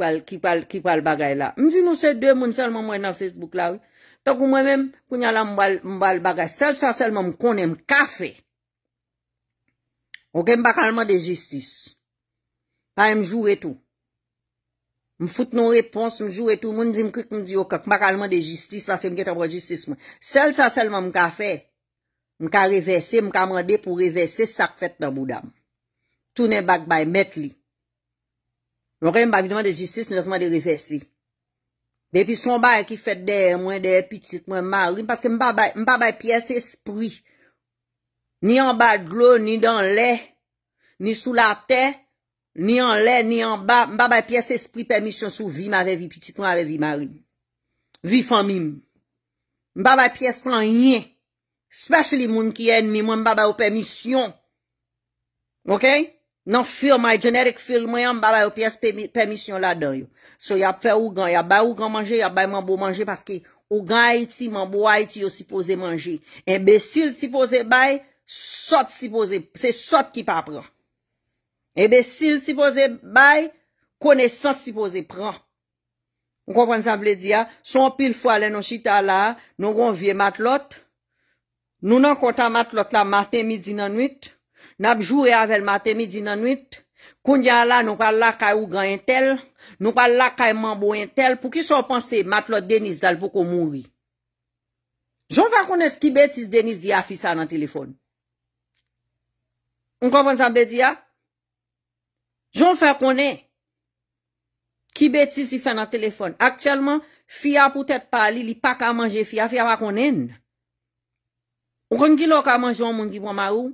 pal bagay la? Mzi nou se dwe moun selman mwen nan Facebook la. Tak ou mwen men kwenye la mbal bagay. Sel sa selman m konen m kafe. Oge m bakalman de jistis. Pa m jou etou. M foute nou repons m jou etou. Moun zim krik m di yo kak bakalman de jistis. Fase m geta mwa jistis mwen. Sel sa selman m kafe. Mk a revese, mk a mande pou revese sak fet nan boudam. Tounen bak bay met li. Mwen non re mba vidman de jesis, mwen rase mwen de revese. Depi son bay ki fet de mwen, de pitit mwen marym, paske mba bay piyes espri, ni an ba glou, ni dan le, ni sou la te, ni an le, ni an ba, mba bay piyes espri pe mi chan sou vi, m ave vi pitit mwen, ave vi marym. Vi famim. Mba bay piyes san yin, Spesli moun ki en mi, mwen mbaba ou permisyon. Ok? Nan firman, genetik firman, mwen mbaba ou pyes permisyon la dan yo. So, yap fe ougan, yap bay ougan manje, yap bay manbo manje, paske ougan ay ti, manbo ay ti, yo sipoze manje. Ebesil sipoze bay, sot sipoze, se sot ki pa pran. Ebesil sipoze bay, kone sot sipoze pran. Ou konpon san vle di ya? Son pil fwa len nou chita la, nou konvye mat lote, Nou nan kontan mat lot la maten midi nan nwit. Nap jwou e avèl maten midi nan nwit. Koun jan la nou pal lakay ou gan yon tel. Nou pal lakay man bo yon tel. Pou ki son panse mat lot Denis dal pou kon mouni? Joun fè konè skibetis Denis di a fisa nan telefon. Un konpon zanbe di a? Joun fè konè. Kibetis yi fè nan telefon. Aksyèlman fia pou tèt pali li pak a manje fia. Fia wak konè nè? Ou kon ki lo ka manjon moun ki bon marou?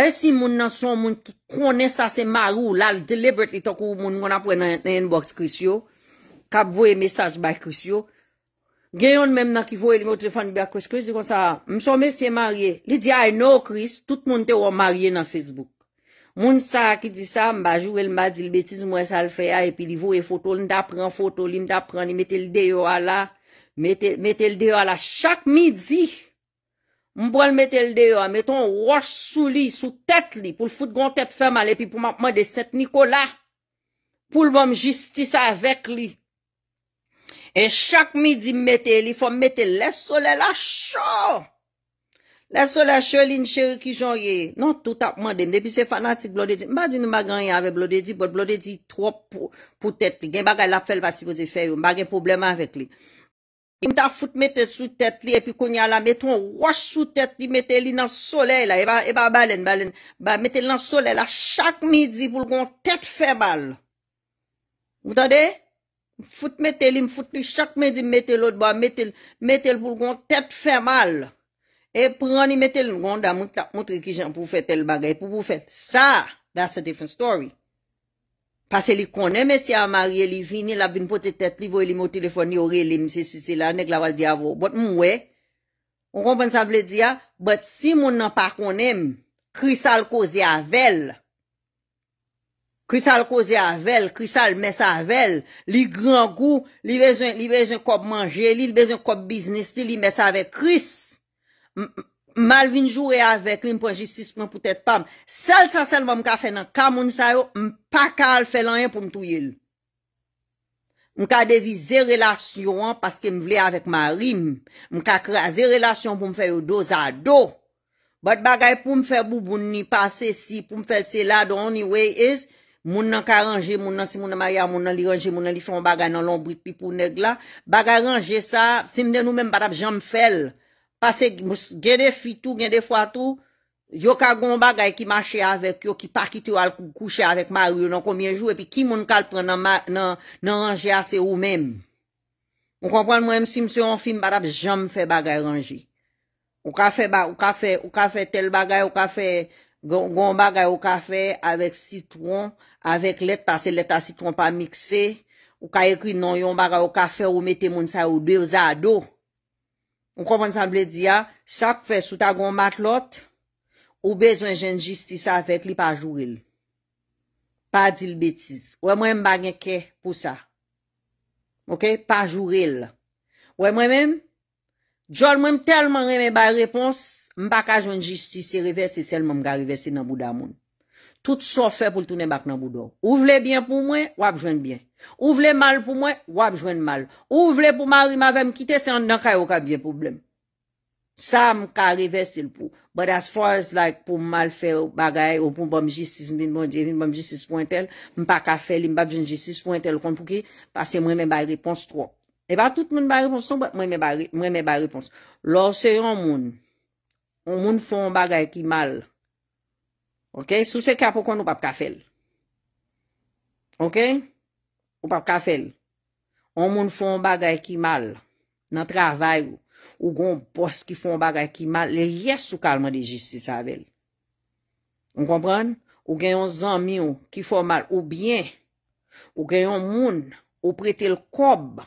E si moun nan son moun ki kone sa se marou, lal, deliberately tokou moun moun apwen nan yon boks kris yo, kap voye mesaj bay kris yo, genyon menm nan ki voye li moutifan li bay kris kris, di kon sa, mson men se marye, li di a eno kris, tout moun te wou marye nan Facebook. Moun sa ki di sa, mba jurel mba di lbetiz mwen sa lfe ya, epi li voye fotol, mda pran fotol, mda pran li metel deyo ala, metel deyo ala chak midzih, Mbole metel de yo, meton wos sou li, sou tet li, pou l'fout gon tet ferma li, pi pou mande set Nikola, pou l'bom jistisa vek li. E chak mi di metel, li fom metel, leso le la sho, leso la sho li n'chere ki joye, non tout ap mande. Depi se fanatik blode di, mba di nou mba ganyan ave blode di, bot blode di trop pou tet li, gen mba ganyan lap fel pa si vose feyo, mba gen problema vek li. Mwen ta foute metèl sou tèt li, epi konya la metron, wach sou tèt li, metèl li nan soley la, e ba balen, balen, ba metèl nan soley la, chak midi pou lgon tèt fè bal. Ou tade? Foute metèl li, mfoute li chak midi metèl lòd ba, metèl, metèl pou lgon tèt fè bal. E pran ni metèl lòd da mwotre ki jen pou fèt tel bagay, pou pou fèt sa, that's a different story. Fase li konen mesye a marye, li vini, la vin potetet, li voye li mou telefoni, ori li msye sisi la, nek la wal diyavo. Bot mwe, on komponsable diya, bot si moun nan pa konen, krisal koze a vel. Krisal koze a vel, krisal mes a vel. Li gran gou, li bezon kop manje, li bezon kop biznis, li mes ave kris. Malvin joure avèk, mwen pou jistisme pou tèt pa mwen. Sel sa sel mwen mwen ka fè nan kamoun sa yo, mwen pa kal fè lan yon pou mwen touye l. Mwen ka devise zè relasyon paske mwen vle avèk ma rim. Mwen ka kre a zè relasyon pou mwen fè yo dozado. Bote bagay pou mwen fè bouboun ni pase si pou mwen fè lse la do only way is, moun nan ka range, moun nan si moun nan maya, moun nan li range, moun nan li fè mwen bagay nan lombri pipou neg la, bagay range sa, si mnen nou men badap jam fèl Pase gen de fi tou, gen de fwa tou, yo ka gon bagay ki mache avèk yo, ki pa ki tou al kouche avèk ma ou yo nan komye jou, epi ki moun kal pren nan range asè ou mèm. Ou kompon mwen msi mse yon film badap jam fè bagay range. Ou ka fè tel bagay, ou ka fè gon bagay, ou ka fè avèk sitron, avèk let, pase let a sitron pa mikse, ou ka ekri nan yon bagay, ou ka fè ou metè moun sa ou dev zado, Mwen komponsan vle di ya, sak fè souta goun mat lot, ou bezwen jen justice avèk li pa jouril. Pa dil betiz. Ouè mwen m bagen kè pou sa. Ok, pa jouril. Ouè mwen m, jol mwen m telman remen bay repons, m baka jen justice revè se selman m ga revè se nan bouda moun. Tout so fè pou l'tounen bak nan bouda. Ou vle bien pou mwen, wak jwen bien. Ou vle mal pou mwen, wap jwen mal Ou vle pou mwen, mwen ve mkite Se an nan kayo ka biye problem Sa mwen ka reveste l pou But as far as like pou mwen mal fe bagay Ou pou mwen jistis, mwen mwen bon jistis pointel Mwen pa ka fel, mwen mwen jistis pointel Kon pou ki, pase mwen mwen ba repons tro E ba tout mwen ba repons ton Mwen mwen ba repons Lorsen yon moun Yon moun fon bagay ki mal Ok, sou se ka pokon Mwen mwen pa ka fel Ok Ou pa pa ka fel, ou moun foun bagay ki mal nan travay ou goun pos ki foun bagay ki mal, le yes ou kalman de jistis avel. Ou kompran? Ou genyon zanmi ou ki foun mal ou byen, ou genyon moun ou prete l kob,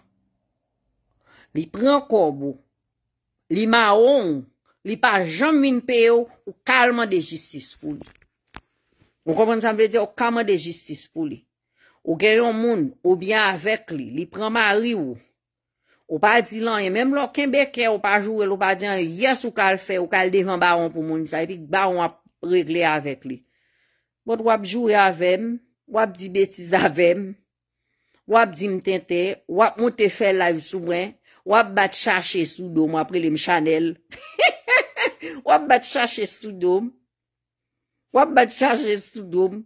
li pren kob ou, li ma ou, li pa jamin pe ou, ou kalman de jistis pou li. Ou kompran sa mwen de se? Ou kalman de jistis pou li. Ou gen yon moun, ou byan avek li, li pranman ri ou. Ou pa di lanyen, menm lò kembeke ou pa jure, ou pa diyan yes ou kal fè, ou kal devan baron pou moun, sa epik baron ap regle avek li. Bote wap jure avem, wap di betis avem, wap di mtente, wap mwote fè la yu soubren, wap bat chache sou dom, wap prele mchanel. Wap bat chache sou dom, wap bat chache sou dom,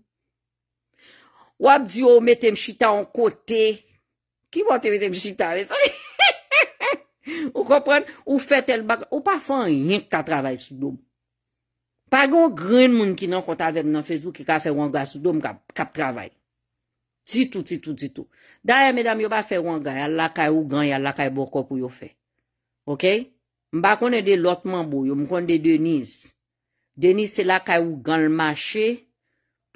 Wap diyo ou oh, metem chita on kote. Ki bote metem chita? Ou kompren? Ou fe tel baka? Ou pa fon yin ki ka travay sou dom? Pago gren moun ki nan konta vemen nan Facebook ki ka fe wonga sou dom ka travay. Titou, titou, titou. Daye, medam, yo ba fe wonga. Yalla ka yu gan, yalla ka yu bokop ou yo fe. Ok? Mba konen de Lotmanbo, yo mkonen de Deniz. Deniz se la ka yu gan l'mashe.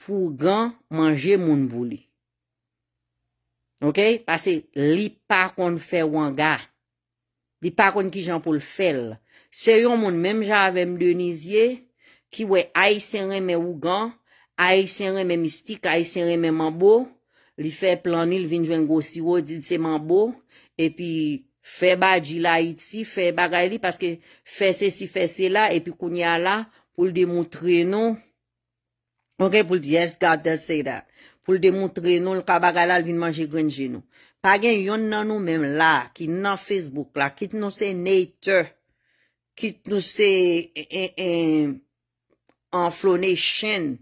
fougan manje moun bou li. Ok? Pase li pa kon fè wangar. Li pa kon ki jan pou l fel. Se yon moun menm jave mdè nizye, ki wè a yi senre mè wougan, a yi senre mè mistik, a yi senre mè mambou, li fè planil vinjwen gosi wò, didse mambou, epi fè ba jila iti, fè ba gali, paske fè se si fè se la, epi koun ya la, pou l demoutre nou, Ok pou l di yes God does say that. Pou l demontre nou l kabag alal vin manje grenje nou. Pag gen yon nan nou menm la, ki nan Facebook la, kit nou se nature, kit nou se eh, eh, eh, enflonation,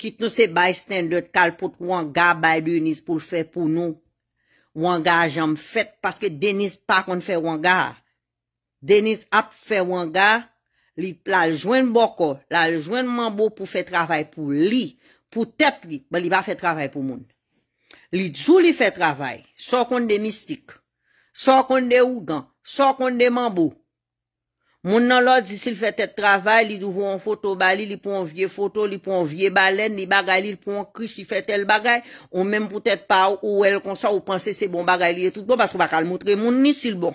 kit nou se bystander kalpout wangar bydounis pou l fe pou nou. Wangar janm fet paske Denis pa kon fe wangar. Denis ap fe wangar, li lal jwen boko, lal jwen mambo pou fè travay pou li, pou tep li, ba li ba fè travay pou moun. Li djou li fè travay, sa kon de mistik, sa kon de ougan, sa kon de mambo. Moun nan lò disil fè tè travay, li djou vou an foto ba li, li pou an vie foto, li pou an vie balen, li bagay li pou an kri si fè tèl bagay, ou mèm pou tèt pa ou el konsa ou panse se bon bagay li etoutou, bon, paskou bakal moutre moun ni sil bon.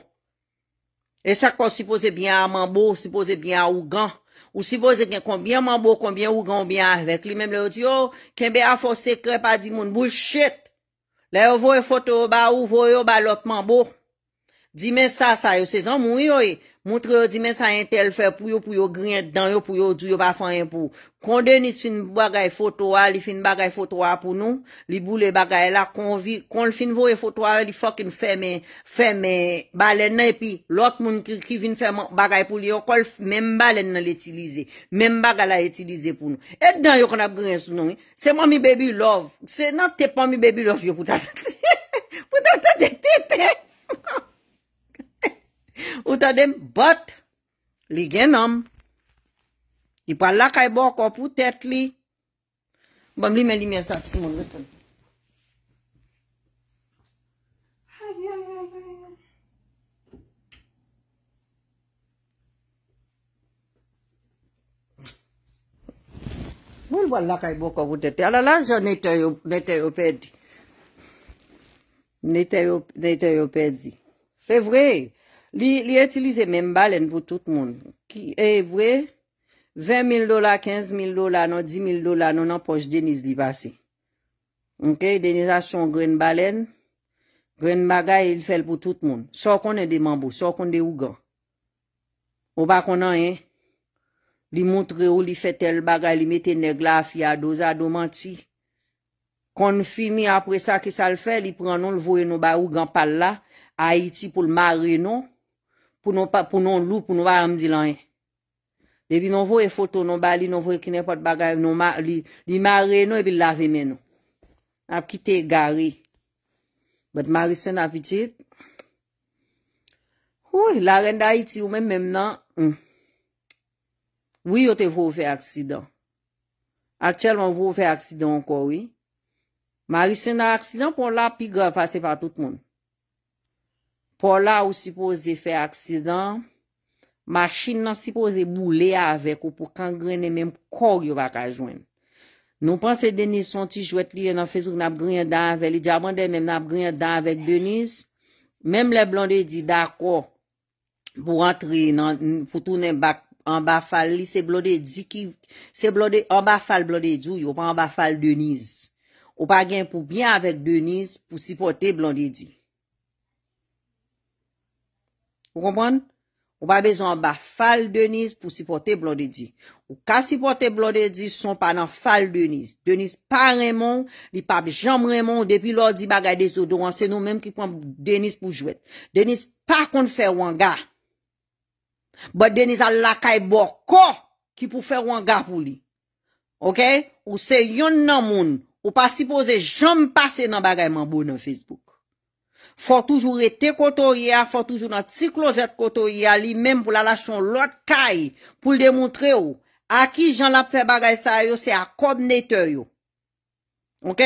E sa kon sipoze byen a mambou, sipoze byen a ougan. Ou sipoze gen konbyen mambou, konbyen ougan ou byen avek. Li menm le ou di yo, oh, kenbe a fose kre pa di moun bou shit. Le ou voye fote ou ba ou, voye ou ba lop mambou. Di men sa sa yo se zan mou yoye. Moutre yo di men sa yon tel fe pou yo pou yo gwen dan yo pou yo di yo pa fanyen pou. Kon denis fin bagay fotowa, li fin bagay fotowa pou nou, li bou le bagay la konvi. Kon fin vowe fotowa, li fokin feme balen nan epi. Lot moun ki vin feme bagay pou li yo kol, men balen nan li etilize. Men bagala etilize pou nou. Et dan yo kon ap gwen sou nou. Se mou mi bebi love. Se nan te pan mi bebi love yo pou ta te te. Pou ta te te te. Ou ta dem, but, li gen nam. Di pa lakay bokop ou tet li. Bon, li men li men sa. Moun, letan. Haye, haye, haye, haye. Moun wan lakay bokop ou tet li. A la la, jan neteoropedi. Neteoropedi. Se vreye. Li etilize men balen pou tout moun. Ki e vwe, 20,000 dola, 15,000 dola, non 10,000 dola, non an poche denis li basi. Onke, denisa son gren balen, gren bagay li fel pou tout moun. Sò konen de Mambo, sò konen de Ougan. O ba konen e, li montre ou li fete el bagay, li mette neg la fia doza do manti. Kon fini apre sa ki sa l fe, li pren nou l vwe nou ba Ougan pal la, a iti pou l mare nou, pou nou pa, pou nou loup, pou nou pa amdilanyen. Depi nou vo e foto, nou bali, nou vo e kine pot bagay, nou ma, li, li mare, nou e bil lave men nou. Ap ki te gari. Bet Marison apitit. Ou, larenda iti ou men, menm nan. Hmm. Ou yo te vo ve aksidan. Aksyelman vo ve aksidan anko, oui. Marison a aksidan pou la pi grap pase pa tout moun. Pola ou sipo ze fe aksidan, machin nan sipo ze boule avek ou pou kangrenen menm kog yo bak ajoen. Nou pan se deni son ti jwet li enan fezouk nan ap grenen dan vele, di abonde menm nan ap grenen dan vek Deniz, menm le blonde di dako pou rentre, pou tounen bak an bafal li, se blonde di ki, se blonde, an bafal blonde di ou, yo pa an bafal Deniz, ou pa gen pou bien avek Deniz pou sipote blonde di. Ou pa bezon ba fal Deniz pou si pote blode di. Ou ka si pote blode di son pa nan fal Deniz. Deniz pa remon, li pa jam remon, depi lor di bagay deso doran, se nou menm ki pon Deniz pou jwet. Deniz pa kon fè wangar. But Deniz al lakay borko ki pou fè wangar pou li. Ou se yon nan moun, ou pa si pose jam pase nan bagay manbo nan Facebook. Fwa toujou re te koto ye a, fwa toujou nan ti klozet koto ye a, li menm pou la lachon lot kaye pou l demontre yo. A ki jan la pou fe bagay sa yo, se a kod nete yo. Ok?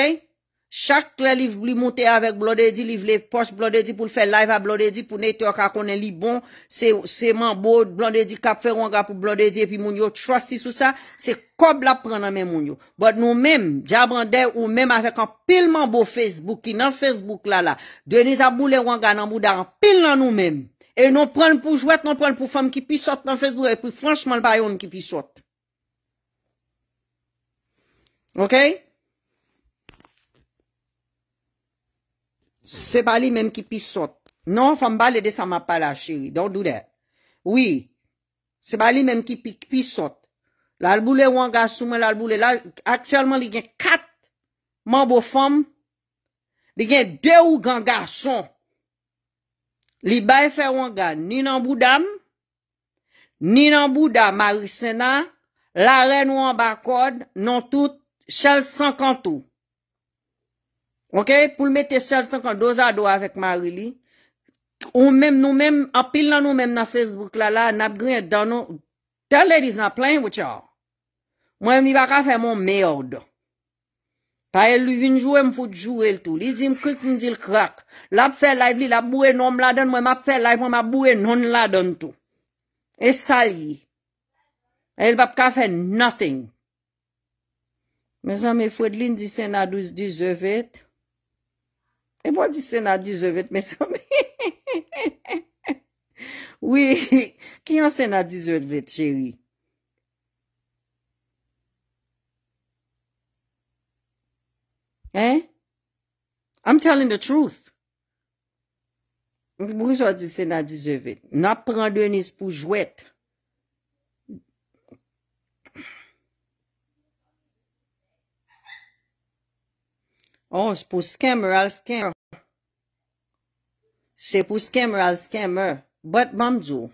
Chak lè li moutè avèk blò de di, li vlè post blò de di pou l fè live avè blò de di pou nèy tèw kakonè li bon. Se man bò blò de di kap fè wanga pou blò de di epi moun yo trusti sou sa. Se kob la pran nan men moun yo. Bòd nou mèm, Dja Brandè ou mèm avèk an pil man bò Facebook ki nan Facebook lala. Dè nèz a bou lè wanga nan mou dar an pil nan nou mèm. E nou pran pou jwèt, nou pran pou fam ki pi sot nan Facebook epi fransman bayon ki pi sot. Ok? Se bali menm ki pi sot. Non, fam bali de sa ma pala, chiri. Don doudè. Oui. Se bali menm ki pi sot. Lalboule wangasoumen, lalboule. Aksyonman li gen kat. Man bo fam. Li gen dè ou gangarson. Li baye fe wangan. Ni nan boudam. Ni nan boudam. La re nou an bakod. Non tout chal sankantou. Ok, pou l mette sèl sèk an dozado avèk mary li. Ou mèm nou mèm, apil nan nou mèm nan Facebook la la, nap gwenye dan nou. Tèlè di zan plèm wè chò. Mwen mèm li baka fè moun mèy ordo. Pa el li vinjouè mfout jouè l tout. Li di mkik, li di l krak. Lap fè laif li, lap bouè nou mladon. Mwen map fè laif, mwen map bouè nou mladon tout. E sali. El bap ka fè nothing. Me zan mè fwèd li n di sen a douz, di ze vèt. Mwen bon, di sen a diz evet, mwen sa mwen. Oui. Ki an sen a diz evet, chéri? Hein? I'm telling the truth. Mwen di sen a diz evet. Na pran denis pou jwet. Oh, se pou sken, mwen al sken. Se pou skèmè al skèmè, bat mam djou.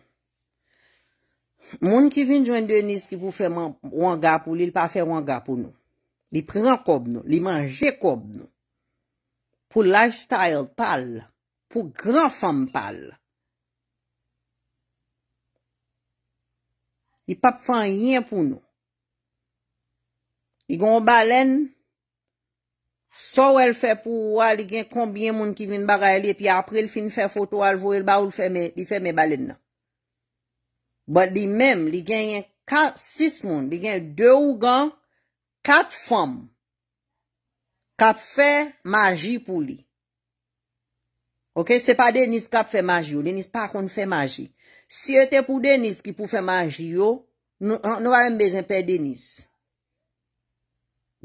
Moun ki vin jwen denis ki pou fè wangap ou li, li pa fè wangap ou nou. Li pran kob nou, li manje kob nou. Pou lifestyle pal, pou gran fam pal. Li pa pou fè yen pou nou. Li gon balen, li gon balen, So wè l fè pou wè l gen konbyen moun ki vin bagay li, pi apre l fin fè foto wè l vò, l ba ou l fè me balen nan. Bò di men, li gen yon 6 moun, li gen 2 ou gan 4 fòm, kap fè maji pou li. Ok, se pa Denis kap fè maji yo, Denis pa kon fè maji. Si etè pou Denis ki pou fè maji yo, nou wè yon bezè pè Denis.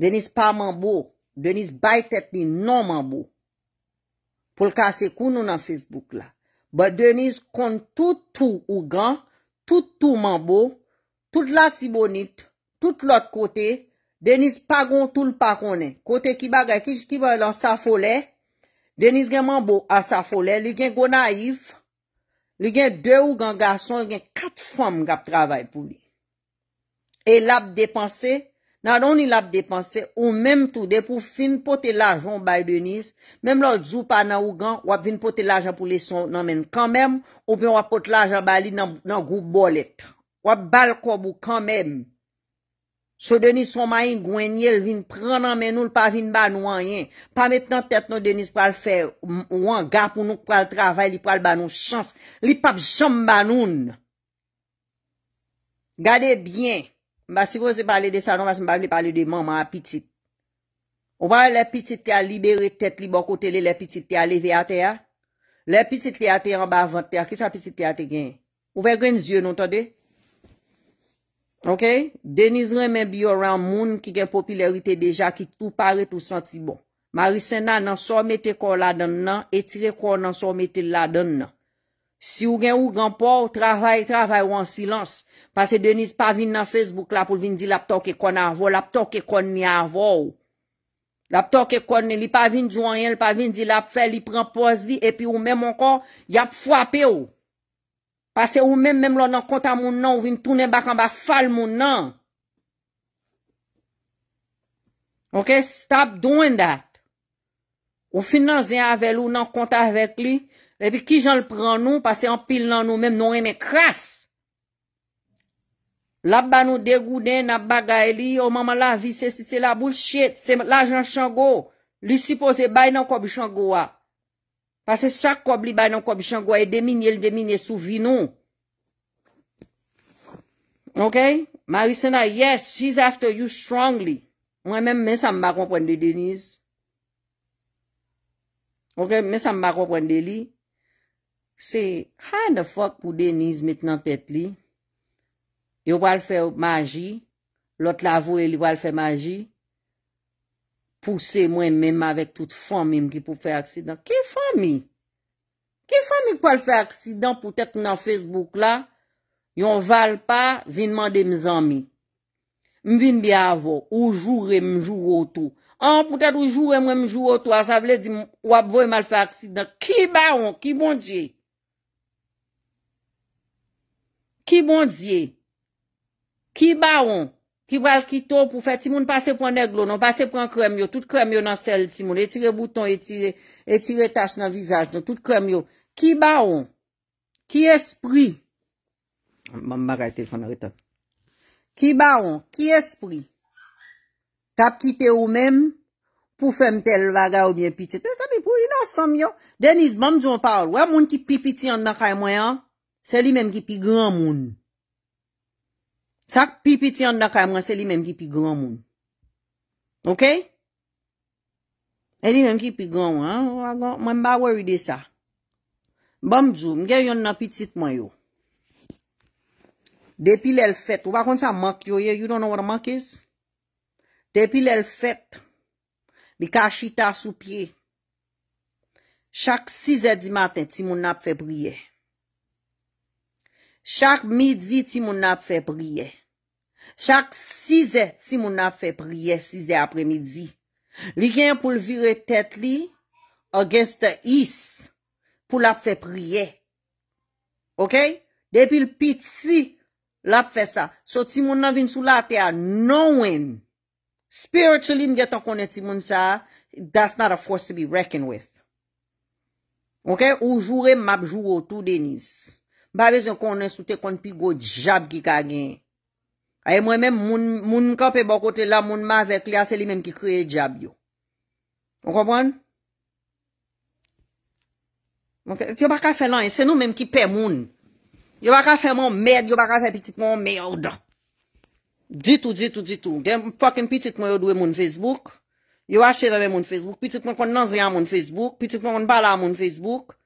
Denis pa man bò, Deniz bay tet ni non manbo. Pol kase kou nou nan Facebook la. Ba Deniz kont toutou ou gan, toutou manbo, tout lak si bonit, tout lot kote, Deniz pa gon tout l pa konen. Kote ki ba ga kish ki ba lan safole, Deniz gen manbo asafole, li gen go naif, li gen de ou gan gason, li gen kat fom gap travay pou li. E lap depanse, Nan don il ap depanse, ou menm tou de pou fin pote lajon bay Deniz, menm lor djou pa nan ou gan, wap vin pote lajon pou leson nan menn kan menm, ou pen wap pote lajon bay li nan goup bolet. Wap bal koubou kan menm. Se Deniz son mayn gwenye, l vin pran nan menn ou, l pa vin ban wanyen. Pa met nan tet nou Deniz pal fe wang, gap ou nou kwa l travay, li pal ban nou chans. Li pap jom ban nou. Gade byen. Mba si vo se pale de sa non, mba se mba pale de maman apitit. Ouwa le pitit te a libere tet li bon kote le, le pitit te a leve ate ya. Le pitit te a te an ba vante ya, ki sa pitit te a te gen? Ouwe gen zye nou tade? Ok? Deniz remen biyo ran moun ki gen popilarite deja ki tou pare tou santi bon. Marisena nan soumete kor la don nan, etire kor nan soumete la don nan. Si ou gen ou gen pa ou, travay, travay ou an silans. Pase Denis pa vin nan Facebook la pou vin di lap tok ekon anvo, lap tok ekon ni anvo ou. Lap tok ekon ni, li pa vin djouan yen, li pa vin di lap fe, li pren pos li, epi ou men mwen kon, yap fwape ou. Pase ou men men mwen nan konta moun nan, ou vin toune bakan ba fal moun nan. Ok, stop doing that. Ou finanzen avèl ou nan konta avèk li, Epi ki jan l pran nou, pase an pil nan nou mem, nou eme kras. La ba nou degou den, la bagay li, ou oh, maman la, vi se si se la bullshit, se la jan chango, li sipose bay nan kobi chango a. Ah. Pase sak kobi li bay nan kobi chango a, e demine el demine sou vi nou. Ok? Mary Sena, yes, she's after you strongly. Mwen men, men sa mba kompwende Deniz. Ok, men sa mba kompwende li. Se, ha na fok pou Deniz met nan pet li? Yo wale fe magi? Lot la vo e li wale fe magi? Pouse mwen menm avèk tout fòm im ki pou fe aksidan. Ki fòm mi? Ki fòm mi kwa l fè aksidan pou tèt nan Facebook la? Yon val pa vin mande mizan mi. M vin bi avò. Ou jure mwen mjou wotou. An pou tèt ou jure mwen mjou wotou. Asa vle di wap vo yon mal fè aksidan. Ki ba on? Ki bon djey? Ki bondye, ki baon, ki walkito pou fet, si moun pase pou an eglo, non pase pou an krem yo, tout krem yo nan sel si moun, etire bouton, etire tache nan vizaj, non? tout krem yo. Ki baon, ki espri, ki baon, ki espri, tap kite ou men pou fem tel vaga ou djen piti. Pè sa mi pou yon ansam yo. Deniz, moun djon par, wè moun ki pipiti yon nan kay mwen yo? Se li menm ki pi gran moun. Sak pipi ti yon da ka yon, se li menm ki pi gran moun. Ok? E li menm ki pi gran moun. Mwen ba worry de sa. Bam djou, mge yon na pitit mwen yo. Depi lel fet, ou bakon sa mak yo ye, you don't know what a mak is? Depi lel fet, di ka shita sou pie, chak 6 e di maten ti moun nap febriye. Chak midzi ti moun ap fe priye. Chak size ti moun ap fe priye size apre midzi. Li gen pou l vire tet li, agenste is pou l ap fe priye. Ok? Depi l piti si, l ap fe sa. So ti moun avin sou la, te a nouen. Spiritually n ge ta konen ti moun sa, that's not a force to be reckoned with. Ok? Ok? Ou jure map juro tou denis. Ba vezyon konnen soute konnen pi go jab ki ka gen. Aye mwen men moun ka pe bo kote la moun ma vek li a se li men ki kreye jab yo. On kompon? Yo baka fe lan, se nou menm ki pe moun. Yo baka fe moun merd, yo baka fe pitit moun merd. Ditou, ditou, ditou. Gen fokin pitit moun yo dwe moun Facebook. Yo ashe dwe moun Facebook. Pitit moun konnen nan zyen moun Facebook. Pitit moun moun bala moun Facebook.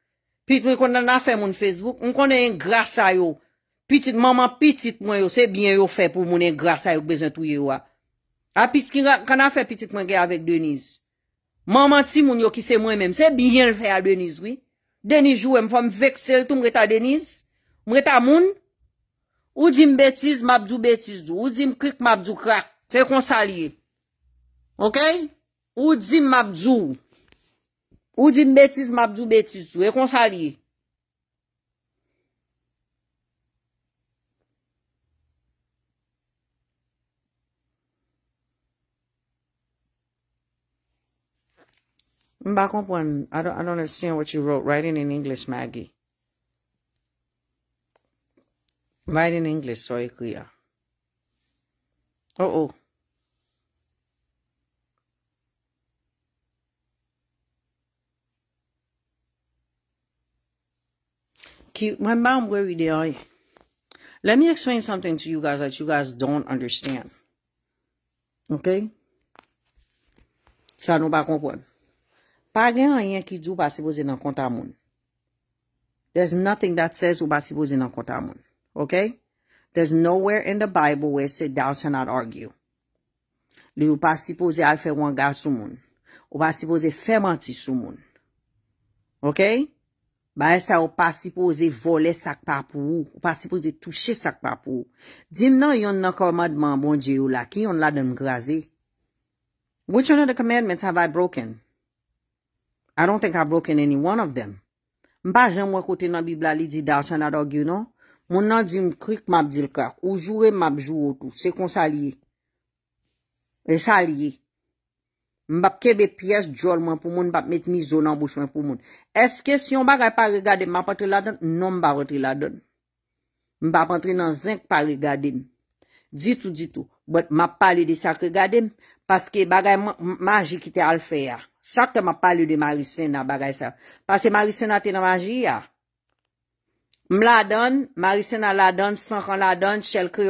Pit mwen kon nan fè moun Facebook, mwen konnen yon grasa yo. Pitit maman, pitit mwen yo, se byen yo fè pou moun yon grasa yo, bezen touye yo a. A pis ki nan fè pitit mwen gen avèk Deniz. Maman ti moun yo ki se mwen mèm, se byen l fè a Deniz wè. Deniz jou wè, mwen fè mwen veksel tou mwen reta Deniz. Mwen reta moun. Ou jim betiz, mabzou betiz jou. Ou jim krik, mabzou krak. Se konsalye. Ok? Ou jim mabzou. Ou di Mbetis Mabdou Mbetis ou e konsari? Mbakonpon, I don't understand what you wrote. Writing in English, Maggie. Writing in English, soy kuya. Oh oh. cute. My mom worried y'all. Let me explain something to you guys that you guys don't understand. Okay? Sa nou ba konpon. Pa gen an yen ki djou ba sipoze nan konta moun. There's nothing that says ou ba sipoze nan konta moun. Okay? There's nowhere in the Bible where it said thou shall not argue. Li ou pa sipoze al fe wanga sou moun. Ou ba sipoze fe manti sou moun. Okay? Ba e sa ou pa sipo ze vole sak pa pou ou. Ou pa sipo ze touche sak pa pou ou. Dim nan yon nan komadman bon dje ou la ki yon la dem graze. Which one of the commandments have I broken? I don't think I've broken any one of them. Mpa jen mwa kote nan bibla li di dal chan adogyo non? Mw nan dim krik map di l kak. Ou jure map jou ou tou. Se kon salye. E salye. Mbap kebe piyes jol mwen pou moun, mbap met mi zonan bous mwen pou moun. Eske si yon bagay pa rigade mbap antre la don? Non mba antre la don. Mbap antre nan zink pa rigade m. Dito, dito. Mbap pale de sak rigade m, paske bagay magi ki te alfe ya. Sakke mba pale de Marisena bagay sa. Pase Marisena te nan magi ya. M la don, Marisena la don, Sankan la don, Selke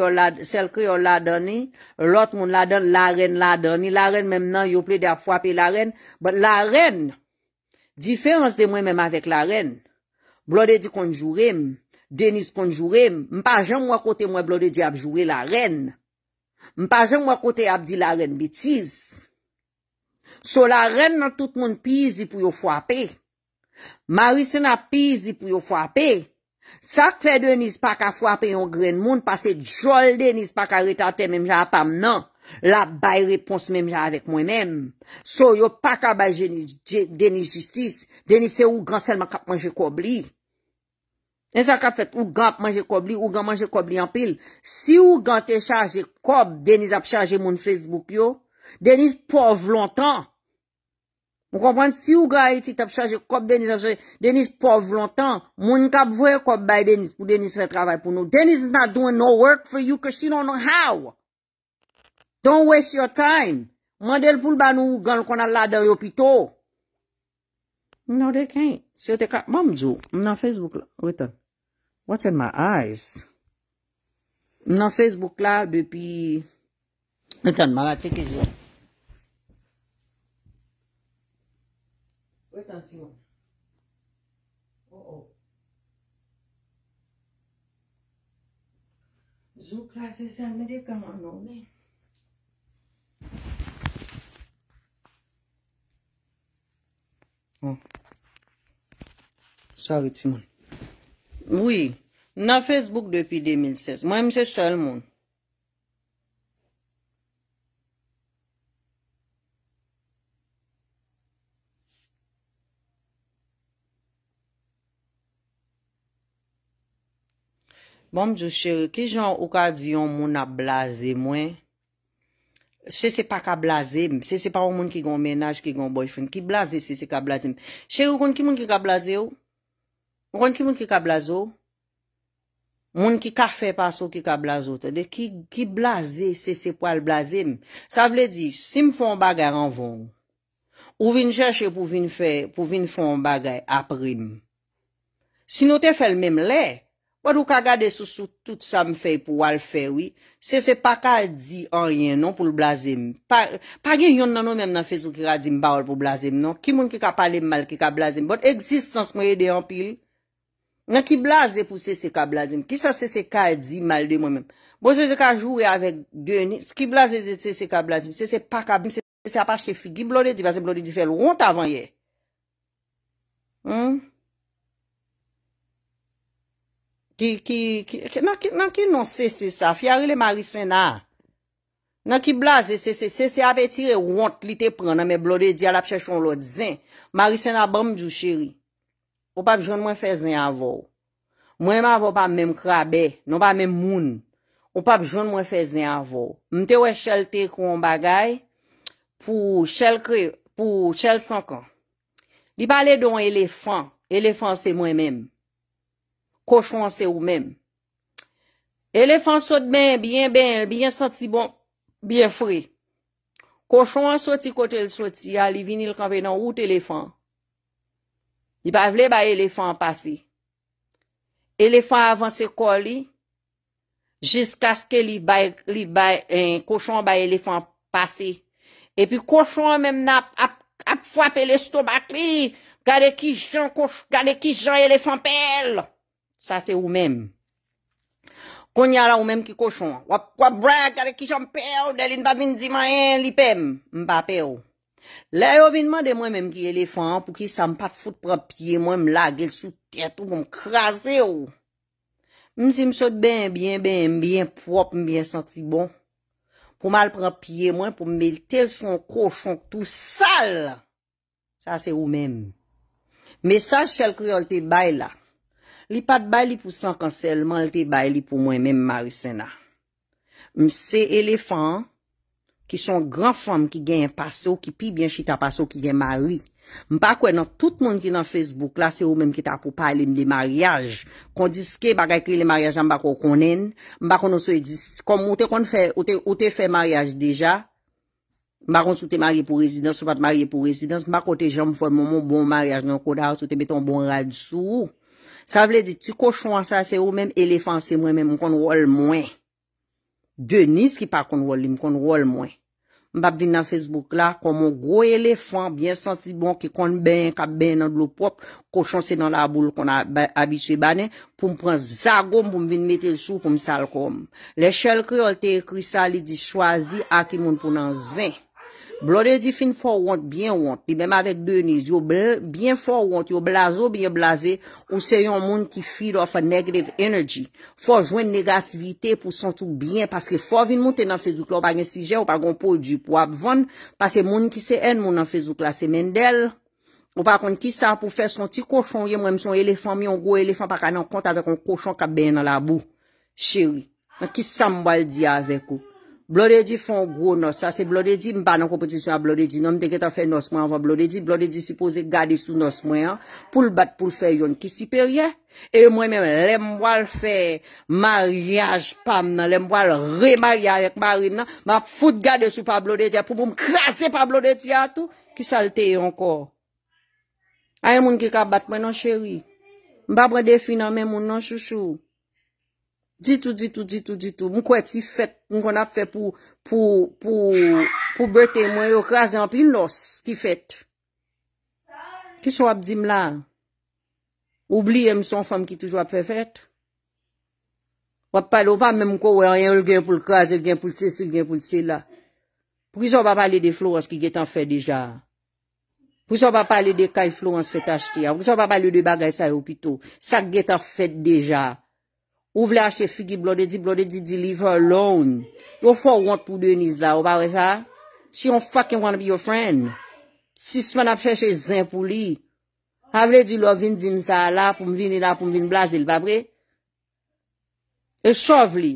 yo la doni, lot moun la don, la ren la doni, la ren mem nan, yo ple di ap fwape la ren, but la ren, diférense de mwen menm avèk la ren, blode di konjurem, Deniz konjurem, m pa jan mwen kote mwen blode di ap jure la ren, m pa jan mwen kote ap di la ren bitiz. So la ren nan tout moun pizi pou yo fwape, Marisena pizi pou yo fwape, Sak fe denis pa ka fwa pe yon gren moun, pa se jol denis pa ka retante menmja apam nan, la bay repons menmja avek mwen menm, so yo pa ka bay denis jistis, denis se ou gan selman kap manje kobli, en sak a fet ou gan manje kobli, ou gan manje kobli an pil, si ou gan te chaje kob, denis ap chaje moun Facebook yo, denis pov lontan, Mwen kompwant, si ou ga iti tap chaje kop Deniz ap chaje, Deniz pov lontan, mwen kap vwe kop bay Deniz pou Deniz fwe travay pou nou. Deniz is not doing no work for you, kwa she don't know how. Don't waste your time. Mwen del pou l banou, gan l kon al la da yo pito. No, they can't. Se yo te kap, mwen mdjou, mwen an Facebook la, wè tan, what's in my eyes? Mwen an Facebook la, bepi, wè tan, mwen a teke jwè. Ou etan Simon? Ou oh, ou? Oh. Zouk la se sen, me dek kaman nou men. Hmm. Ou. Sari Simon. Oui. Na Facebook depi 2016. Mwen mse chal moun. Bon mdjou chere, ki jan ou ka diyon moun a blaze mwen? Se se pa ka blaze mwen, se se pa ou moun ki gon menaj, ki gon boyfriend, ki blaze se se ka blaze mwen. Chere, ou konn ki moun ki ka blaze ou? Ou konn ki moun ki ka blaze ou? Moun ki ka fè pa sou ki ka blaze ou, te de, ki blaze se se po al blaze mwen. Sa vle di, si m fò an bagay an von, ou vin chèche pou vin fò an bagay apri mwen. Si nou te fè l mèm lè, Wot ou ka gade sou sou tout sa m fey pou wal fey, wii. Se se pa ka di an riyen, non, pou l'blazem. Pa gen yon nanon menm nan fey sou ki ra di m bawal pou blazem, non. Ki moun ki ka pale m mal ki ka blazem. Wot, bon, egzistans mwenye dey an pil. Nan ki blaze pou se se ka blazem. Ki sa se se ka di mal dey mwenmen. Bo se se ka jowe avèk dey eni. Se ki blaze se se se ka blazem. Se se pa ka blazem. Se se pa chefi. Ki blaze di va se blaze di fe l'wont avan ye. Hmm? Ki, ki, ki, nan ki non se se sa, fi ari le Marissena. Nan ki blaze se se se, se se apetire, wont li te pren, nan me blode di alap chechon lo di zen. Marissena bom di ou chiri. Ou pa bjoun mwen fe zen avou. Mwen avou pa mwen krabè, nou pa mwen moun. Ou pa bjoun mwen fe zen avou. Mte we chelte kou an bagay pou chel sankan. Li pale don elefan, elefan se mwen menm. Kochon se ou menm. Elefant sot ben, bien ben, bien soti bon, bien fri. Kochon soti kote l soti, a li vinil kame nan out elefant. Li pa vle ba elefant pase. Elefant avan se koli, jisk aske li bay, li bay, kochon ba elefant pase. E pi kochon menm nap, ap fwape le sto bakli, gade ki jan, gade ki jan elefant pel. Sa se ou mèm. Kon yal la ou mèm ki koshon. Wap wap brek, ale kishan mpe ou, deli npa vin di man yen lipem. Mpa pe ou. La yo vinman de mwen mèm ki elefan, pou ki sa mpa foute pran piye mwen, mla gel sou tèt ou mkrasè m'm ou. Msi msot ben, ben, ben, ben prop, mben m'm senti bon. Pou mal pran piye mwen, pou mbel tel son koshon tout sal. Sa se ou mèm. Mè sa chal kriol te bay la. li pat bay li pou sankanselman, li te bay li pou mwen men mary sena. Mse elefan, ki son gran fom ki gen yon paso, ki pi bien chita paso ki gen mary, mba kwen nan tout moun ki nan Facebook la, se ou menm ki ta pou pale mde maryaj, kon diske bagay kri le maryaj an bako konen, mba konon so e diske, kon mwote kon fè, mwote fè maryaj deja, mba kon sou te marye pou rezidans, sou pat marye pou rezidans, mba kon te jom fò mwomo bon maryaj nan koda, sou te beton bon rad sou ou, Sa vle di ti koshon sa se ou men, elefant se mwen men, mwen kon wol mwen. Deniz ki pa kon wol li, mwen kon wol mwen. Mbap vin nan Facebook la, kon mwen gro elefant, bien senti bon, ki kon ben, kap ben nan blopop, koshon se nan la boule kon abitwe banen, pou mwen pren zagom pou mwen vin metel sou pou mwen sal kom. Le chal kriol te kri sali di swazi akimoun pou nan zin. Blode di fin fò want, byen want, li bem avèk deniz, yo byen fò want, yo blazo byen blaze, ou se yon moun ki feed off a negative energy, fò jwen negativite pou sentou byen, paske fò vin moun te nan fezouk la, ou pa gen sijen, ou pa gonpou di pou ap von, paske moun ki se en moun nan fezouk la, se men del, ou pa kon ki sa pou fè son ti kouchon, ye mwen son elefan, mi yon go elefan, pa ka nan kont avèk yon kouchon ka ben nan la bou, chewi, nan ki sa mbal di avèk ou. Blode di fon gro nos, sa se blode di mba nan kompetisyon a blode di, nan mte ketan fe nos mwen avan blode di, blode di si pose gade sou nos mwen, pou l bat pou l fe yon ki si perye, e mwen mwen lem wale fe mariage pam nan, lem wale remariye avik mari nan, mwen foute gade sou pa blode di, pou mwen krasi pa blode di ato, ki salte yon kor. A yon moun ki ka bat mwen nan cheri, mwen non, mwen defi nan mwen moun nan chouchou. Di tou, di tou, di tou, di tou. Mwen kwa e ti fèt, mwen kon ap fèt pou pou, pou, pou bète mwen yo krasen apil nos ki fèt. Kis wap di mla? Obliye m son fèm ki touj wap fèt fèt? Wap palo, wap mwen mwen kwa wè, yon yon gen pou lkrasen, yon gen pou lse, yon gen pou lse la. Pou kis wap ap pale de Flo an se ki gen tan fèt deja? Pou kis wap ap pale de kaj Flo an se fèt achet ya? Pou kis wap ap pale de bagay sa yo pito? Sa gen tan fèt deja? Ou vle a che figi blode di, blode di, di leave her alone. Yo fwo want pou deniz la, ou pa we sa? She don't fucking want to be your friend. Sis man ap chèche zin pou li. Ha vle di lo vin din sa la, pou m vin ila, pou m vin bla zil, pa bre? E sov li.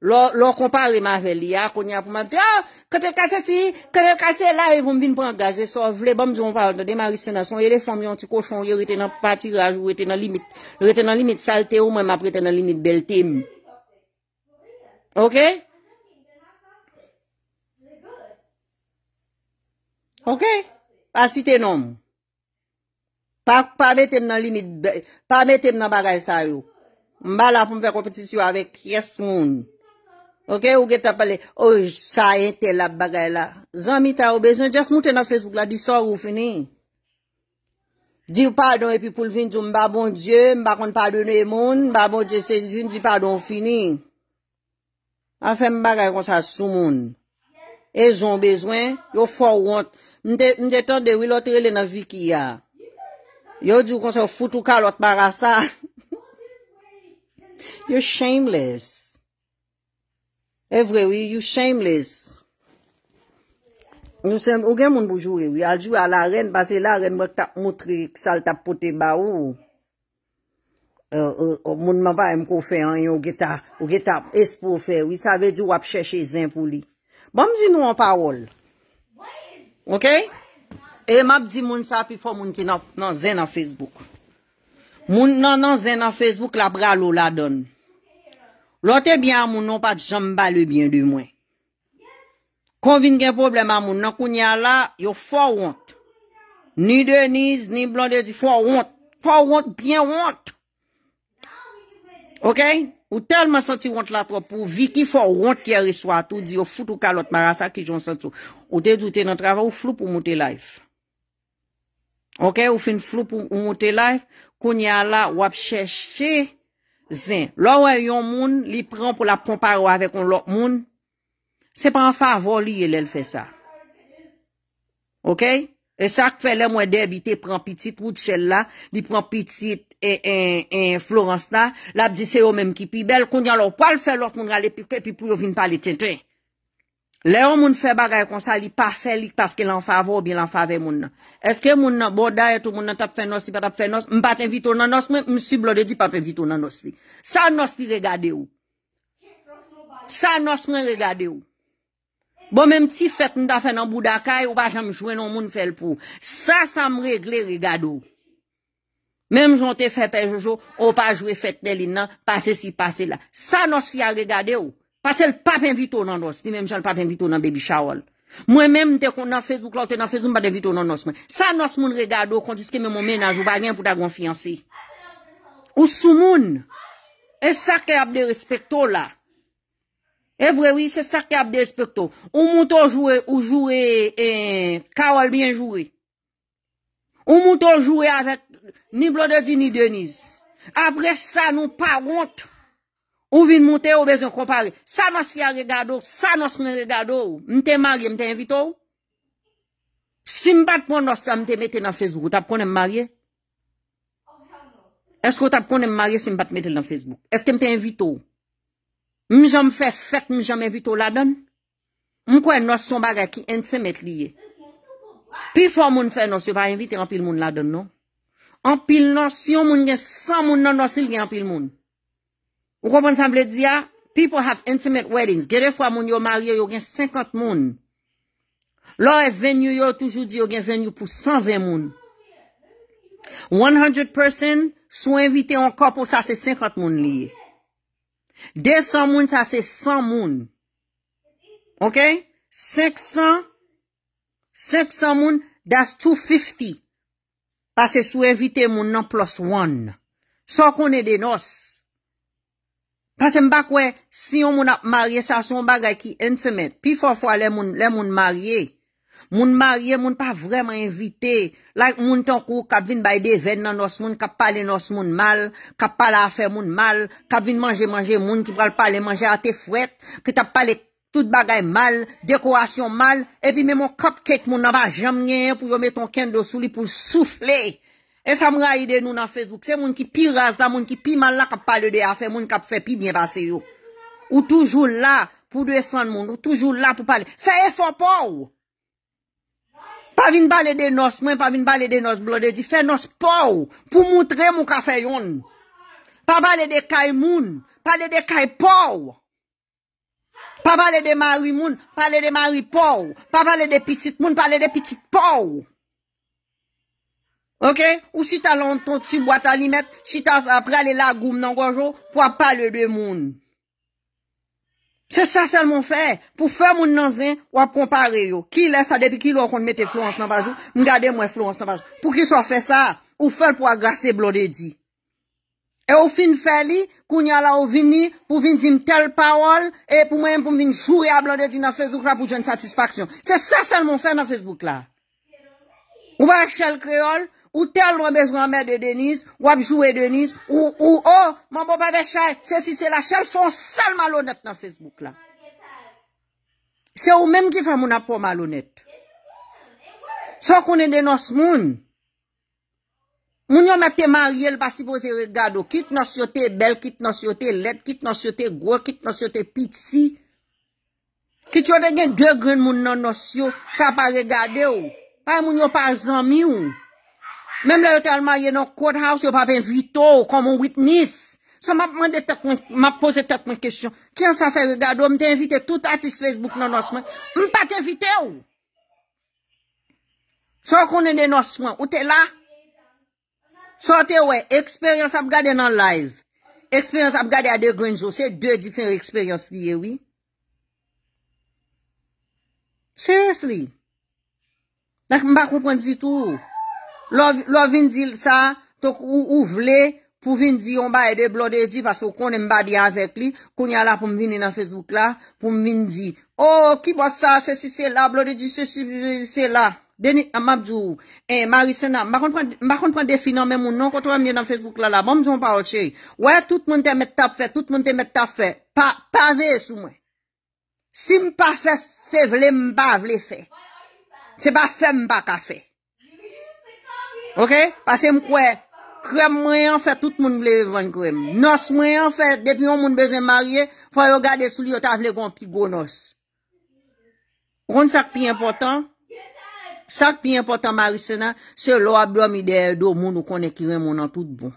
Lò, lò kompare ma veli, ya konya pou ah, ma pti, ya, kote kase si, kote kase la, e pou m vin pou angaze, so vle bom zyon pa, de ma risenasyon, e le fom yon ti koshon, e rete nan patiraj, ou rete nan limit, rete nan limit salte ou mwen map rete nan limit belte m. Ok? Ok? Asi te nom. Pa, pa metem nan limit belte, pa metem nan bagay sa yo. Mba la pou m fe kompetisyon avek yes mouni. Ok, ou get ap pale, ou oh, sa yente la bagay la. Zan mi ta ou bezwen, jes moute nan Facebook la, di sor ou fini. Di ou padon, epi pou l vin, di ou mba bon Diyo, mba kon padon e moun, mba bon Diyo se zin, di padon fini. Afen mba gay kon sa sou moun. E zon bezwen, yo forwant, mde ton dewi, lote ele nan vi ki ya. Yo di ou kon sa fotou ka lote para sa. You're shameless. Evre wè, you shameless. Nou sem, ou gen moun boujou wè wè. Aljou wè al aren, basè l aren wè tap moutri, sal tap pote mba ou. Euh, euh, euh, moun maba em kou fè an, yo geta, yo geta espou fè wè. Sa vè di wap chèche zin pou li. Bam bon, zin nou an parol. Ok? E map zin moun sa pi fò moun ki nan zin an Facebook. Moun nan nan zin an Facebook la bralou la don. Lote byan moun nan pat jambale byan di mwen. Konvin gen problem an moun nan koun yala yo fwa wont. Ni deniz, ni blondez, yon fwa wont. Fwa wont, byan wont. Ok? Ou telman santi wont la propou. Viki fwa wont kere swa tou di yo foutou kalot marasa ki jonsan tou. Ou dedoute nan travay ou floup ou moute laif. Ok? Ou fin floup ou moute laif. Koun yala wap cheshe... Zin, lò wè yon moun, li pran pou la prompare wè avè kon lò moun, se pran fè avò li yelè l fè sa. Ok, e sa k fè lè mwen debi te pran pitit wout chèl la, li pran pitit e, e, e florence la, la bdi se yo mèm ki pi bel koun jan lò pwal fè lò moun rale pi kè pi pou yo vin pali ten ten. Le yon moun fè bagay kon sa li pa fè lik paske l'an favo ou bi l'an fave moun nan. Eske moun nan, bo daye tou moun nan tap fè nosi pa tap fè nosi, m paten vito nan nosi mwen m si blode di papen vito nan nosi. Sa nosi regade ou. Sa nosi mwen regade ou. Bo mèm ti fèt m ta fè nan boudakay ou pa jam jwè nan moun fè l pou. Sa sa m regle regade ou. Mèm jwè te fè pe jojo ou pa jwè fèt ne li nan, pase si pase la. Sa nosi fè a regade ou. Pase l'pap invito nan dos. Ti menm chan l'pap invito nan bebi chawal. Mwen menm te kont nan Facebook la ou te nan Facebook mba te invito nan nos men. Sa nos moun regado kontis kemen moun menaj ou bagyen pou ta konfiansi. Ou sou moun, e sakè ap de respekto la. E vrewi, se sakè ap de respekto. Ou mouton joué, ou joué e kawal bien joué. Ou mouton joué avèk ni blodezi ni deniz. Apre sa nou pa wontou. Ou vin moun te, ou bezon kompare. Sa mons fya regado, sa mons moun regado, mte marye, mte invito ou? Si mbate moun mons fya mte mette nan Facebook, ou tap konen marye? Esko tap konen marye si mbate mette nan Facebook? Eske mte invito ou? Mjom fè fèt mjom invito la don? Mkwen mons yon bagè ki ent se met liye? Pi fò moun fè mons yon pa invite anpil moun la don non? Anpil mons yon moun gen san moun nan mons yon yon anpil moun. Ou konponsan ble di ya? People have intimate weddings. Gede fwa moun yo marye yo gen 50 moun. Lò e venyu yo toujou di yo gen venyu pou 120 moun. 100 person sou evite yon kopo sa se 50 moun liye. 200 moun sa se 100 moun. Ok? 600 moun das 250. Sa se sou evite moun nan plus 1. Sa konen denos. Pase mbak wè, si yon moun ap marye, sa son bagay ki en semet, pi fwa fwa lè moun marye. Moun marye moun pa vreman invite, lak moun ton kou kap vin bay de ven nan nos moun, kap pale nos moun mal, kap pale afe moun mal, kap vin manje manje moun ki pral pale manje a te fwet, ki tap pale tout bagay mal, dekowasyon mal, epi mè moun cupcake moun naba jam nyen pou yo met ton ken dosou li pou soufle. E sa mwen ra ide nou nan Facebook, se mwen ki pi rastan, mwen ki pi man la kap pale de afe, mwen kap fe pi mwen vase yo. Ou toujou la pou dwe san moun, ou toujou la pou pale. Fe efo pou! Pa vin pale de nos, mwen pa vin pale de nos, blode, di fe nos pou! Pou moutre moun kafe yon! Pa pale de kay moun, pale de kay pou! Pa pale de mari moun, pale de mari pou! Pa pale de piti moun, pale de piti pou! Ok, ou si ta lan ton ti bwa ta li met, si ta apre ale la goum nan gwojou, pou ap pale de moun. Se sa sel moun fe, pou fe moun nan zin, wap kompare yo. Ki lese a depi, ki lor konmete flou ans nan vazou, m gade mwen flou ans nan vazou. Pou ki so fe sa, ou fe pou agrasse blode di. E ou fin fe li, kou nyal la ou vini, pou vin dim tel pawol, e pou mwen pou vin chouye a blode di nan fezou kwa pou jen satisfaksyon. Se sa sel moun fe nan fezou kwa. Ou wache l kreol, Ou tel wè bezwa mè de Deniz, wè jwè Deniz, ou ou ou, mè mè pa ve chay, se si se la chay, son sal malonet nan Facebook la. Se ou mèm ki fè moun ap pou malonet. So konen de nos moun. Moun yo mè te marye l pa si pou se regade ou, kit nan sio te bel, kit nan sio te led, kit nan sio te gro, kit nan sio te piti si. Kit yo de gen dè gren moun nan nos yo, sa pa regade ou. A moun yo pa zanmi ou. Mèm lè yon telman yon courthouse, yon pape invito ou komon witness. So mèm mèm de tep mwen, mèm pose tep mwen kèsyon. Kè yon sa fè regard wè, mèm te invite tout artist Facebook nan norsman. Mèm pa te invite ou. So konen de norsman, ou te la. Sote wè, experience ap gade nan live. Experience ap gade a de grenzou. Se dè di fèr experience liye wè. Seriously. Dak mèm pa koupan di tou ou. Lo vin di sa, tok ou vle, pou vin di, on ba ede blode di, pasou konen mba di avek li, konya la pou m vini nan Facebook la, pou m vin di, o, oh, ki bwa sa, se si se la, blode di, se si se la, deni, amabdou, e, Marisena, mba kontpon definan men moun nan, kontwa mne nan Facebook la, la, bon m jon pa oche, wè, tout mwen te metta fe, tout mwen te metta fe, pa, pa ve sou mwen, si m pa fe, se vle mba vle fe, se ba fe mba ka fe, Ok? Pase mkwe, krem mwen yon fè, tout moun blè yon krem. Nos mwen yon fè, depi yon moun bezè mwarye, fwa yon gade sou li yon tavle yon pi go nos. Roun sak pi importan, sak pi importan mwarye sè nan, se lò abdòm ideyè do moun ou konè kire moun an tout bon.